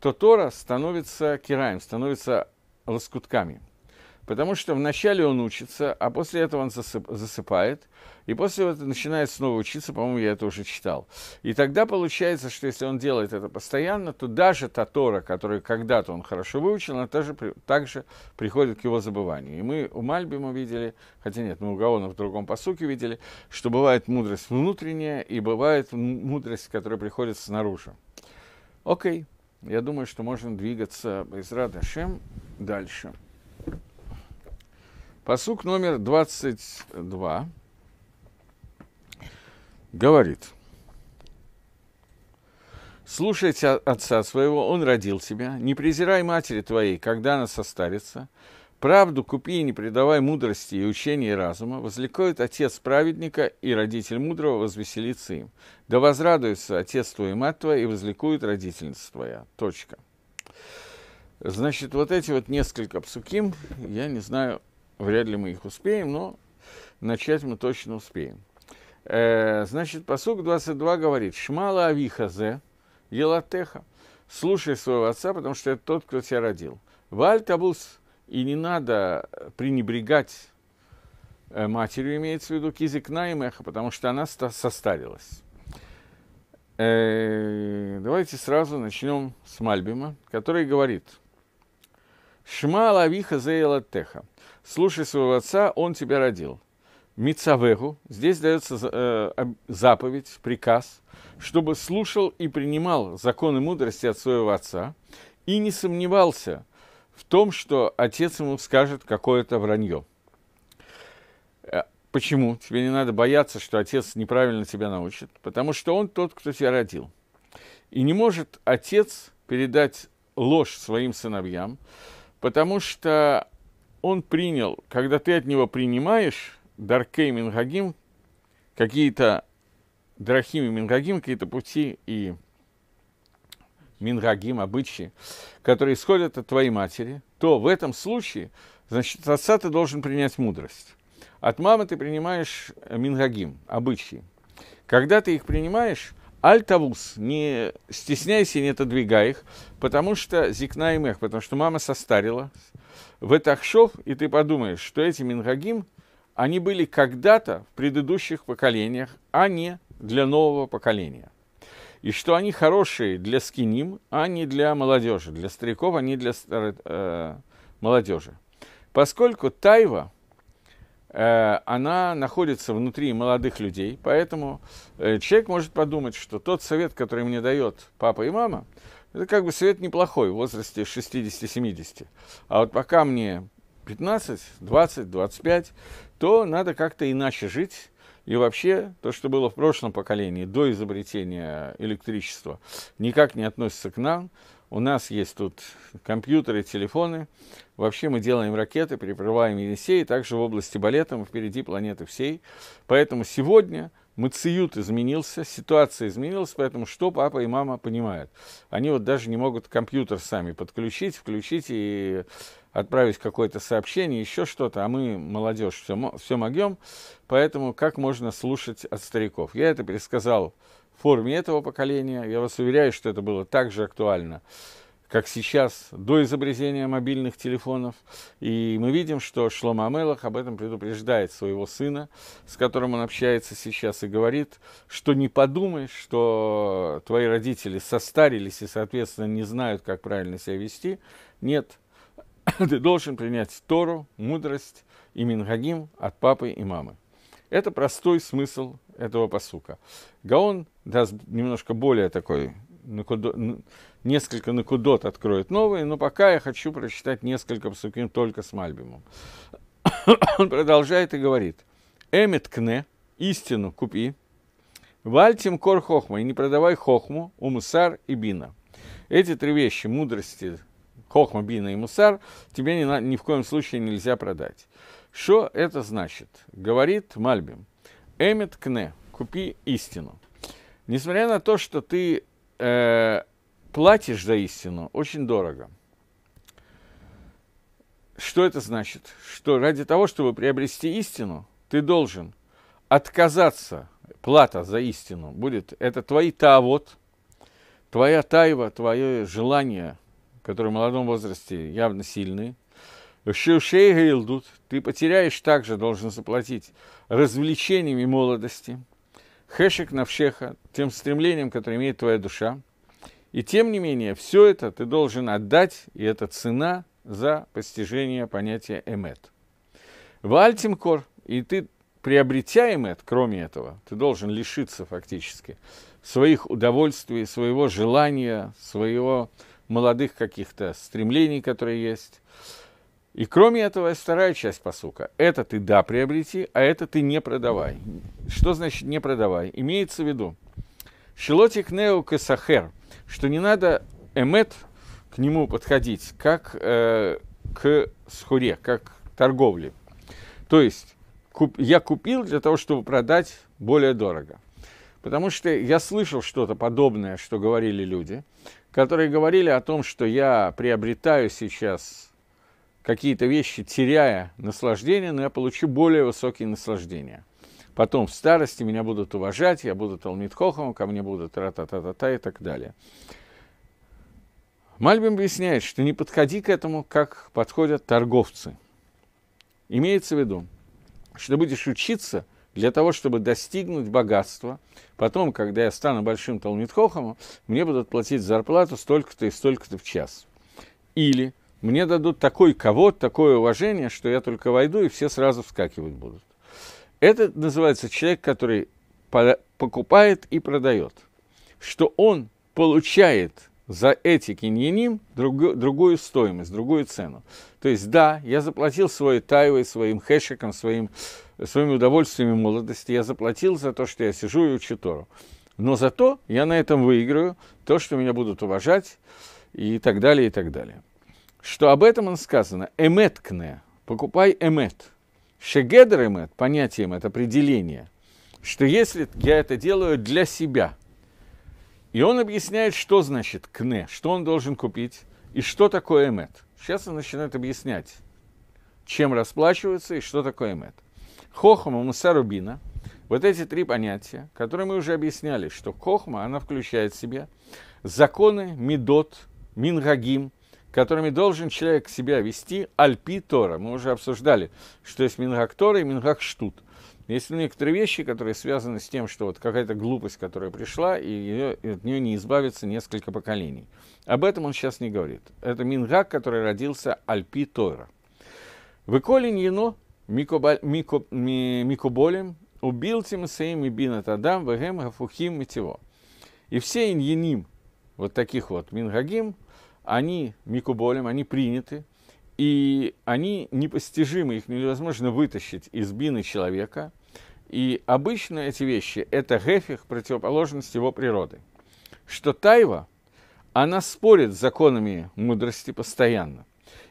то Тора становится кераем, становится лоскутками. Потому что вначале он учится, а после этого он засыпает, и после этого начинает снова учиться, по-моему, я это уже читал. И тогда получается, что если он делает это постоянно, то даже та Тора, которую когда-то он хорошо выучил, она тоже, также приходит к его забыванию. И мы у Мальбима видели, хотя нет, мы у Гаона в другом посуке видели, что бывает мудрость внутренняя и бывает мудрость, которая приходит снаружи. Окей, я думаю, что можно двигаться из Радашем дальше. Посук номер 22 говорит, «Слушайте отца своего, он родил тебя, не презирай матери твоей, когда она состарится, правду купи и не предавай мудрости и учения и разума, возликует отец праведника и родитель мудрого возвеселится им, да возрадуется отец твой и мать твоя, и возликует родительница твоя». Точка. Значит, вот эти вот несколько псуким, я не знаю, Вряд ли мы их успеем, но начать мы точно успеем. Э, значит, посук 22 говорит, «Шмала авихазе елатеха». Слушай своего отца, потому что это тот, кто тебя родил. Валь табус, и не надо пренебрегать э, матерью, имеется в виду кизикна и меха, потому что она состарилась. Э, давайте сразу начнем с Мальбима, который говорит, «Шма лавиха зейлатеха» слушай своего отца, он тебя родил. Мицавеху, здесь дается э, заповедь, приказ, чтобы слушал и принимал законы мудрости от своего отца и не сомневался в том, что отец ему скажет какое-то вранье. Э, почему? Тебе не надо бояться, что отец неправильно тебя научит, потому что он тот, кто тебя родил. И не может отец передать ложь своим сыновьям, потому что он принял, когда ты от него принимаешь, Даркей Мингагим, какие-то Драхим и Мингагим, какие-то пути и Мингагим, обычаи, которые исходят от твоей матери, то в этом случае, значит, от отца ты должен принять мудрость. От мамы ты принимаешь э, Мингагим, обычаи. Когда ты их принимаешь, Альтавус, не стесняйся не отодвигай их, потому что зикна и мех, потому что мама состарила в Этахшов, и ты подумаешь, что эти Мингагим, они были когда-то в предыдущих поколениях, а не для нового поколения. И что они хорошие для скиним, а не для молодежи, для стариков, а не для стар... э, молодежи. Поскольку Тайва – Э, она находится внутри молодых людей, поэтому э, человек может подумать, что тот совет, который мне дает папа и мама, это как бы совет неплохой в возрасте 60-70. А вот пока мне 15, 20, 25, то надо как-то иначе жить, и вообще, то, что было в прошлом поколении, до изобретения электричества, никак не относится к нам. У нас есть тут компьютеры, телефоны. Вообще мы делаем ракеты, переправляем Енисей, также в области балета мы впереди планеты всей. Поэтому сегодня Мациют изменился, ситуация изменилась, поэтому что папа и мама понимают? Они вот даже не могут компьютер сами подключить, включить и отправить какое-то сообщение, еще что-то, а мы, молодежь, все, все могем, поэтому как можно слушать от стариков? Я это пересказал форме этого поколения. Я вас уверяю, что это было так же актуально, как сейчас, до изобретения мобильных телефонов. И мы видим, что Шлома Амелах об этом предупреждает своего сына, с которым он общается сейчас, и говорит, что не подумай, что твои родители состарились и, соответственно, не знают, как правильно себя вести. Нет, <coughs> ты должен принять Тору, мудрость и Мингагим от папы и мамы. Это простой смысл этого посука. Гаон даст немножко более такой, накудо, несколько накудот откроет новые, но пока я хочу прочитать несколько псуким только с Мальбимом. <coughs> Он продолжает и говорит. Эмит кне, истину купи, вальтим кор хохма, и не продавай хохму, умусар и бина. Эти три вещи, мудрости, хохма, бина и мусар, тебе ни, ни в коем случае нельзя продать. Что это значит? Говорит Мальбим. Эмит кне, купи истину. Несмотря на то, что ты э, платишь за истину очень дорого. Что это значит? Что ради того, чтобы приобрести истину, ты должен отказаться, плата за истину будет, это твои таавот, твоя тайва, твое желание, которые в молодом возрасте явно сильные – Шеушей Гейлдут, ты потеряешь также, должен заплатить развлечениями молодости, хэшек навшеха, тем стремлением, которое имеет твоя душа. И тем не менее, все это ты должен отдать, и это цена за постижение понятия эмет. Вальтимкор, и ты, приобретя эмет, кроме этого, ты должен лишиться фактически своих удовольствий, своего желания, своего молодых каких-то стремлений, которые есть, и кроме этого, вторая часть посука. Это ты да приобрети, а это ты не продавай. Что значит не продавай? Имеется в виду, Шилотик Нео Кесахер, что не надо эмет к нему подходить, как э, к схуре, как к торговле. То есть куп, я купил для того, чтобы продать более дорого. Потому что я слышал что-то подобное, что говорили люди, которые говорили о том, что я приобретаю сейчас какие-то вещи, теряя наслаждение, но я получу более высокие наслаждения. Потом в старости меня будут уважать, я буду Талмитхохом, ко мне будут ра-та-та-та-та и так далее. Мальбим объясняет, что не подходи к этому, как подходят торговцы. Имеется в виду, что будешь учиться для того, чтобы достигнуть богатства. Потом, когда я стану большим Талмитхохом, мне будут платить зарплату столько-то и столько-то в час. Или – мне дадут такой ковод, такое уважение, что я только войду, и все сразу вскакивать будут. Это называется человек, который покупает и продает. Что он получает за эти киньяним друг, другую стоимость, другую цену. То есть, да, я заплатил своей тайвой, своим хэшиком, своим, своими удовольствиями молодости, я заплатил за то, что я сижу и учу Тору. Но зато я на этом выиграю то, что меня будут уважать и так далее, и так далее что об этом сказано «эметкне», покупай эмет. Шегедер эмет, понятие эмет определение, что если я это делаю для себя, и он объясняет, что значит кне, что он должен купить и что такое эмет. Сейчас он начинает объяснять, чем расплачиваются и что такое эмет. Хохма, мусарубина, вот эти три понятия, которые мы уже объясняли, что хохма, она включает в себя законы, медот, мингагим, которыми должен человек себя вести альпи Тора. Мы уже обсуждали, что есть мингак Тора и мингак Штут. Есть некоторые вещи, которые связаны с тем, что вот какая-то глупость, которая пришла, и, ее, от нее не избавиться несколько поколений. Об этом он сейчас не говорит. Это Мингак, который родился Альпи Тойра. Выколин Ено Микоболем убил Тимсеем и Бина Тадам, Вегем Гафухим и Тиво. И все иньяним, вот таких вот Мингагим, они микуболем, они приняты, и они непостижимы, их невозможно вытащить из бины человека. И обычно эти вещи – это гефих, противоположность его природы. Что тайва, она спорит с законами мудрости постоянно.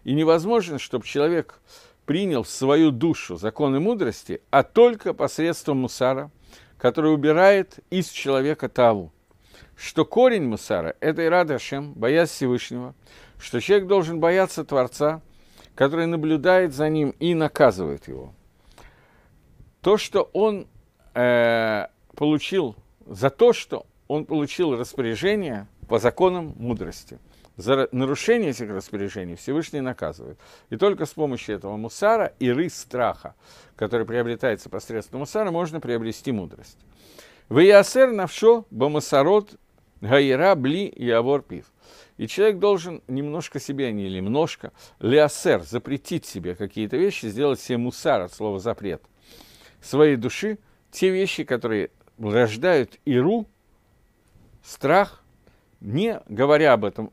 И невозможно, чтобы человек принял в свою душу законы мудрости, а только посредством мусара, который убирает из человека таву, что корень мусара – это Ирад Ашем, боязнь Всевышнего, что человек должен бояться Творца, который наблюдает за ним и наказывает его. То, что он э, получил, за то, что он получил распоряжение по законам мудрости. За нарушение этих распоряжений Всевышний наказывает. И только с помощью этого мусара и ры страха, который приобретается посредством мусара, можно приобрести мудрость. Виясер навшо бамасарот Гайра бли и авор пив. И человек должен немножко себе, не немножко, леосер, запретить себе какие-то вещи, сделать себе мусар от слова запрет своей души, те вещи, которые рождают иру, страх, не говоря об этом,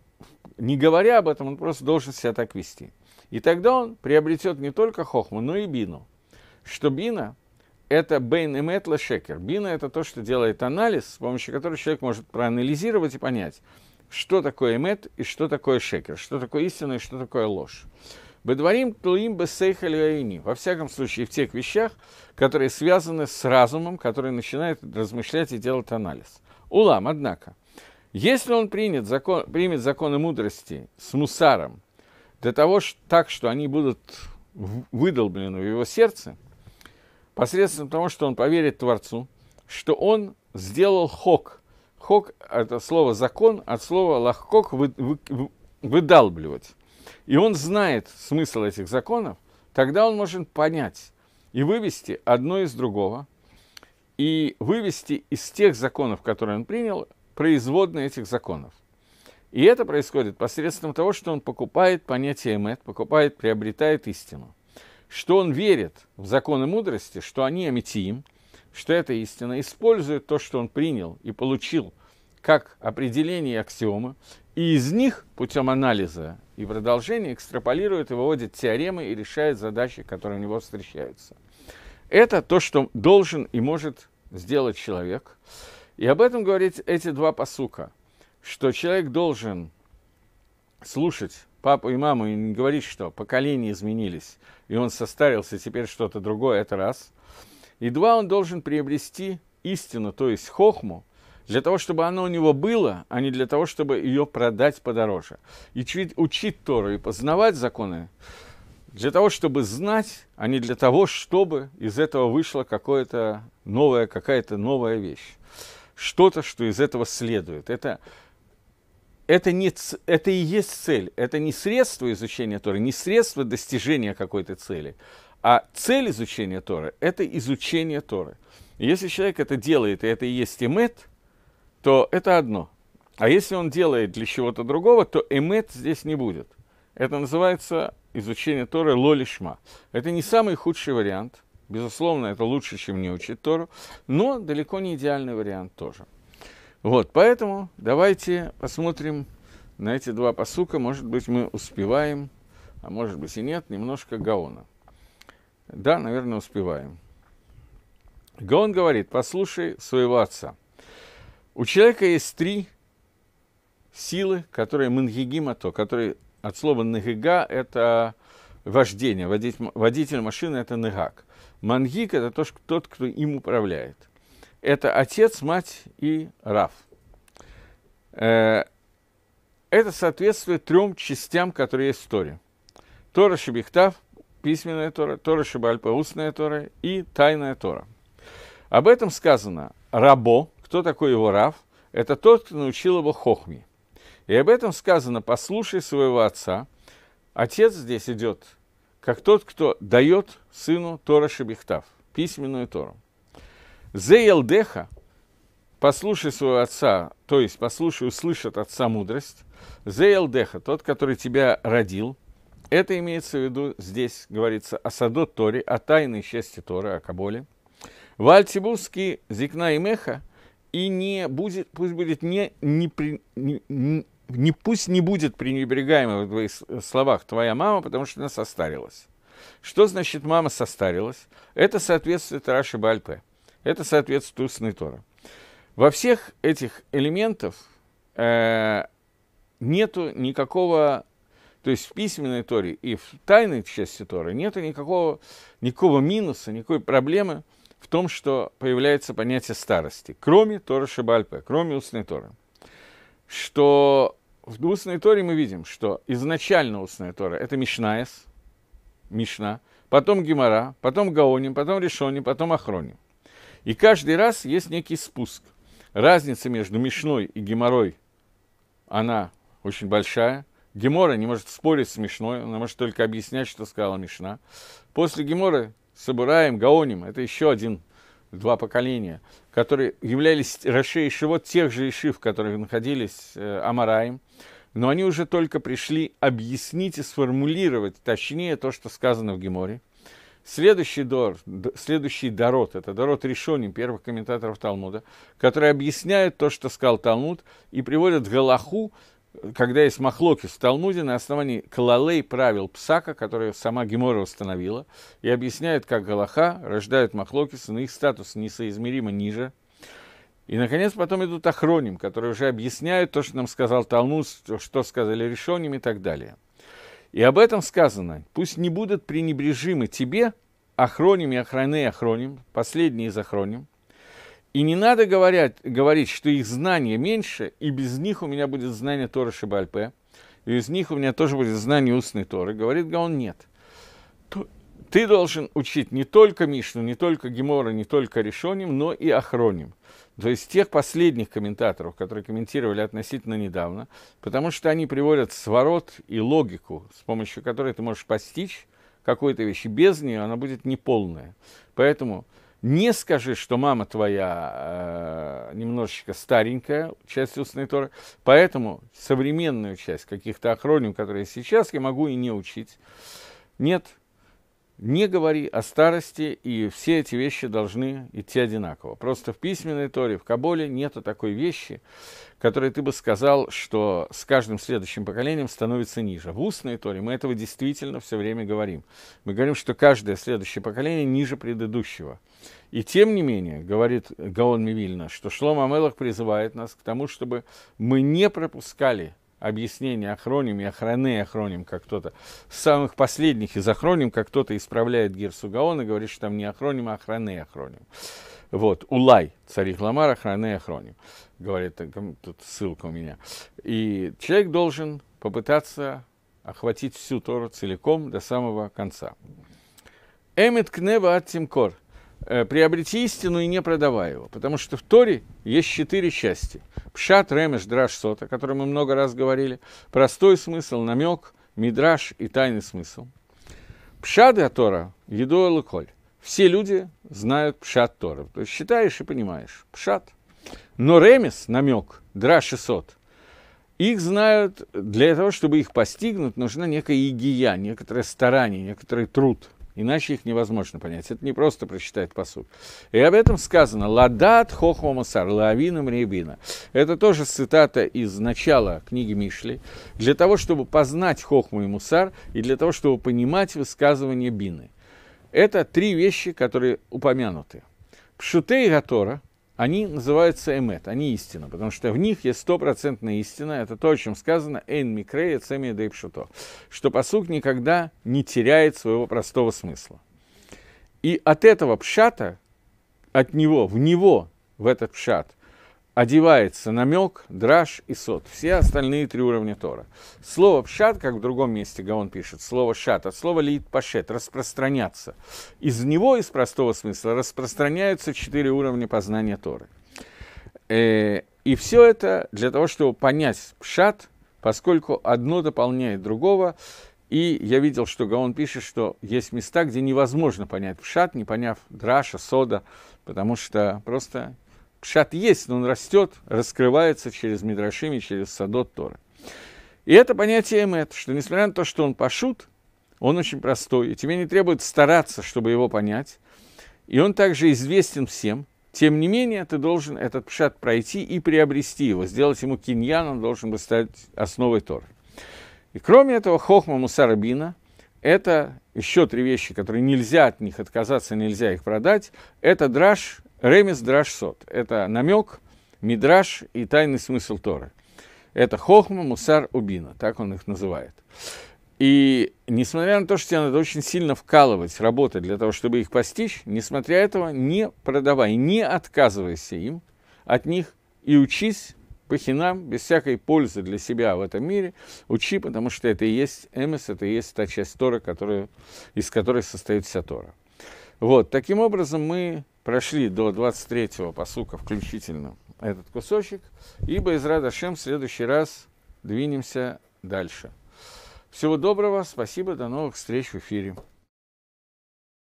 не говоря об этом, он просто должен себя так вести. И тогда он приобретет не только хохму, но и бину. Что бина это Бейн и Метла Шекер. Бина – это то, что делает анализ, с помощью которого человек может проанализировать и понять, что такое Эмет и что такое Шекер, что такое истина и что такое ложь. Бедварим тлуим бесейхаль Во всяком случае, в тех вещах, которые связаны с разумом, который начинает размышлять и делать анализ. Улам, однако, если он принят закон, примет законы мудрости с мусаром, для того, так, что они будут выдолблены в его сердце – посредством того, что он поверит Творцу, что он сделал хок. Хок – это слово «закон», от слова «лахкок» вы, вы, «выдалбливать». И он знает смысл этих законов, тогда он может понять и вывести одно из другого, и вывести из тех законов, которые он принял, производные этих законов. И это происходит посредством того, что он покупает понятие эмет, покупает, приобретает истину что он верит в законы мудрости, что они амитиим, что это истина, использует то, что он принял и получил как определение аксиомы, и из них путем анализа и продолжения экстраполирует и выводит теоремы и решает задачи, которые у него встречаются. Это то, что должен и может сделать человек. И об этом говорить эти два посука, что человек должен слушать папу и маму и не говорить, что поколения изменились, и он состарился, теперь что-то другое, это раз. И два, он должен приобрести истину, то есть хохму, для того, чтобы оно у него было, а не для того, чтобы ее продать подороже. И чуть учить Тору и познавать законы для того, чтобы знать, а не для того, чтобы из этого вышла какая-то новая, какая-то новая вещь. Что-то, что из этого следует. Это это, не, это и есть цель, это не средство изучения Торы, не средство достижения какой-то цели, а цель изучения Торы – это изучение Торы. если человек это делает, и это и есть эмет, то это одно. А если он делает для чего-то другого, то эмет здесь не будет. Это называется изучение Торы лолишма. Это не самый худший вариант. Безусловно, это лучше, чем не учить Тору, но далеко не идеальный вариант тоже. Вот, поэтому давайте посмотрим на эти два посука. Может быть, мы успеваем, а может быть и нет, немножко Гаона. Да, наверное, успеваем. Гаон говорит, послушай своего отца. У человека есть три силы, которые мангигимато, которые от слова нагига – это вождение, водитель, водитель машины – это нагак. Мангик – это тот, кто им управляет – это отец, мать и Рав. Э, это соответствует трем частям, которые есть в Торе. Тора Шебихтав, письменная Тора, Тора Шебальпа, устная Тора и тайная Тора. Об этом сказано «рабо», кто такой его рав? Это тот, кто научил его хохме. И об этом сказано «послушай своего отца». Отец здесь идет как тот, кто дает сыну Тора Шебихтав, письменную Тору. Зейлдеха, послушай своего отца, то есть послушай, услышь от отца мудрость. Зейлдеха, тот, который тебя родил, это имеется в виду, здесь говорится о Садот Торе, о тайной части Торы, о Каболе. Вальтибуски Зикна и Меха, и не будет, пусть будет не, не, при, не, не пусть не будет пренебрегаема в твоих словах твоя мама, потому что она состарилась. Что значит мама состарилась? Это соответствует Раши Бальпе. Это соответствует устной Тора. Во всех этих элементов э, нету никакого, то есть в письменной Торе и в тайной части Торы нету никакого, никакого минуса, никакой проблемы в том, что появляется понятие старости, кроме Тора Шибальпе, кроме устной Торы. Что в устной Торе мы видим, что изначально устная Тора – это Мишнаес, Мишна, потом Гимара, потом Гаоним, потом Решоним, потом Ахроним. И каждый раз есть некий спуск. Разница между мешной и геморой она очень большая. Гемора не может спорить с мешной, она может только объяснять, что сказала мешна. После геморы собираем, Гаоним, это еще один, два поколения, которые являлись Рашей и Шивот тех же Ишив, которые находились э, Амараем, но они уже только пришли объяснить и сформулировать точнее то, что сказано в Геморе – Следующий дор, следующий дорот, это дорот решений первых комментаторов Талмуда, который объясняет то, что сказал Талмуд, и приводит Галаху, когда есть махлоки в Талмуде, на основании клалей правил Псака, которые сама Гемора установила, и объясняет, как Галаха рождает махлокис, но их статус несоизмеримо ниже. И, наконец, потом идут охроним, которые уже объясняют то, что нам сказал Талмуд, что сказали решением и так далее – и об этом сказано, пусть не будут пренебрежимы тебе, охроним и охраны охроним, последние из охроним. И не надо говорить, говорить, что их знания меньше, и без них у меня будет знание Торы Шибальпе, и из них у меня тоже будет знание устной Торы. Говорит Гаон, нет. Ты должен учить не только Мишну, не только Гемора, не только Решоним, но и Охроним то есть тех последних комментаторов, которые комментировали относительно недавно, потому что они приводят сворот и логику, с помощью которой ты можешь постичь какую-то вещь, и без нее она будет неполная. Поэтому не скажи, что мама твоя э, немножечко старенькая, часть устной Торы, поэтому современную часть каких-то охроним, которые сейчас я могу и не учить. Нет, не говори о старости, и все эти вещи должны идти одинаково. Просто в письменной Торе, в Каболе нету такой вещи, которой ты бы сказал, что с каждым следующим поколением становится ниже. В устной Торе мы этого действительно все время говорим. Мы говорим, что каждое следующее поколение ниже предыдущего. И тем не менее, говорит Гаон Мивильна, что Шлом Амелах призывает нас к тому, чтобы мы не пропускали объяснение охроним и охраны охроним, как кто-то. С самых последних из охроним, как кто-то исправляет Гирсу и говорит, что там не охроним, а охраны охроним. Вот, Улай, царих Ламар, охраны охроним. Говорит, э, тут ссылка у меня. И человек должен попытаться охватить всю Тору целиком до самого конца. Эмит кнева от тимкор – Э, приобрети истину и не продавай его. Потому что в Торе есть четыре части. Пшат, ремеш, драш, сота, о котором мы много раз говорили. Простой смысл, намек, мидраш и тайный смысл. Пшады от Тора, еду и лыколь. Все люди знают пшат Тора. То есть считаешь и понимаешь. Пшат. Но ремес, намек, драш и сот – их знают, для того, чтобы их постигнуть, нужна некая игия, некоторое старание, некоторый труд – Иначе их невозможно понять. Это не просто прочитать посуд. И об этом сказано «Ладат хохма масар, лавина мребина». Это тоже цитата из начала книги Мишли. Для того, чтобы познать хохму и мусар, и для того, чтобы понимать высказывание Бины. Это три вещи, которые упомянуты. Пшутей Гатора – они называются эмет, они истина, потому что в них есть стопроцентная истина, это то, о чем сказано «эйн микрея цеми дейпшуто», что посук никогда не теряет своего простого смысла. И от этого пшата, от него, в него, в этот пшат – одевается намек, драж и сот. Все остальные три уровня Тора. Слово пшат, как в другом месте Гаон пишет, слово шат, от слова лит пашет, распространяться. Из него, из простого смысла, распространяются четыре уровня познания Торы. Э, и все это для того, чтобы понять пшат, поскольку одно дополняет другого, и я видел, что Гаон пишет, что есть места, где невозможно понять пшат, не поняв драша, сода, потому что просто Пшат есть, но он растет, раскрывается через Мидрашими, через Садот Тора. И это понятие Эмет, что несмотря на то, что он пошут, он очень простой, и тебе не требует стараться, чтобы его понять. И он также известен всем. Тем не менее, ты должен этот пшат пройти и приобрести его, сделать ему киньян, он должен бы стать основой торы. И кроме этого, хохма мусарабина – это еще три вещи, которые нельзя от них отказаться, нельзя их продать. Это драж, Ремис Драшсот – это намек, мидраж и тайный смысл Торы. Это Хохма, Мусар, Убина, так он их называет. И несмотря на то, что тебе надо очень сильно вкалывать, работать для того, чтобы их постичь, несмотря этого, не продавай, не отказывайся им от них и учись по хинам, без всякой пользы для себя в этом мире, учи, потому что это и есть эмес, это и есть та часть Тора, которая, из которой состоит вся Тора. Вот, таким образом мы прошли до 23-го посука включительно этот кусочек, ибо из Радашем в следующий раз двинемся дальше. Всего доброго, спасибо, до новых встреч в эфире.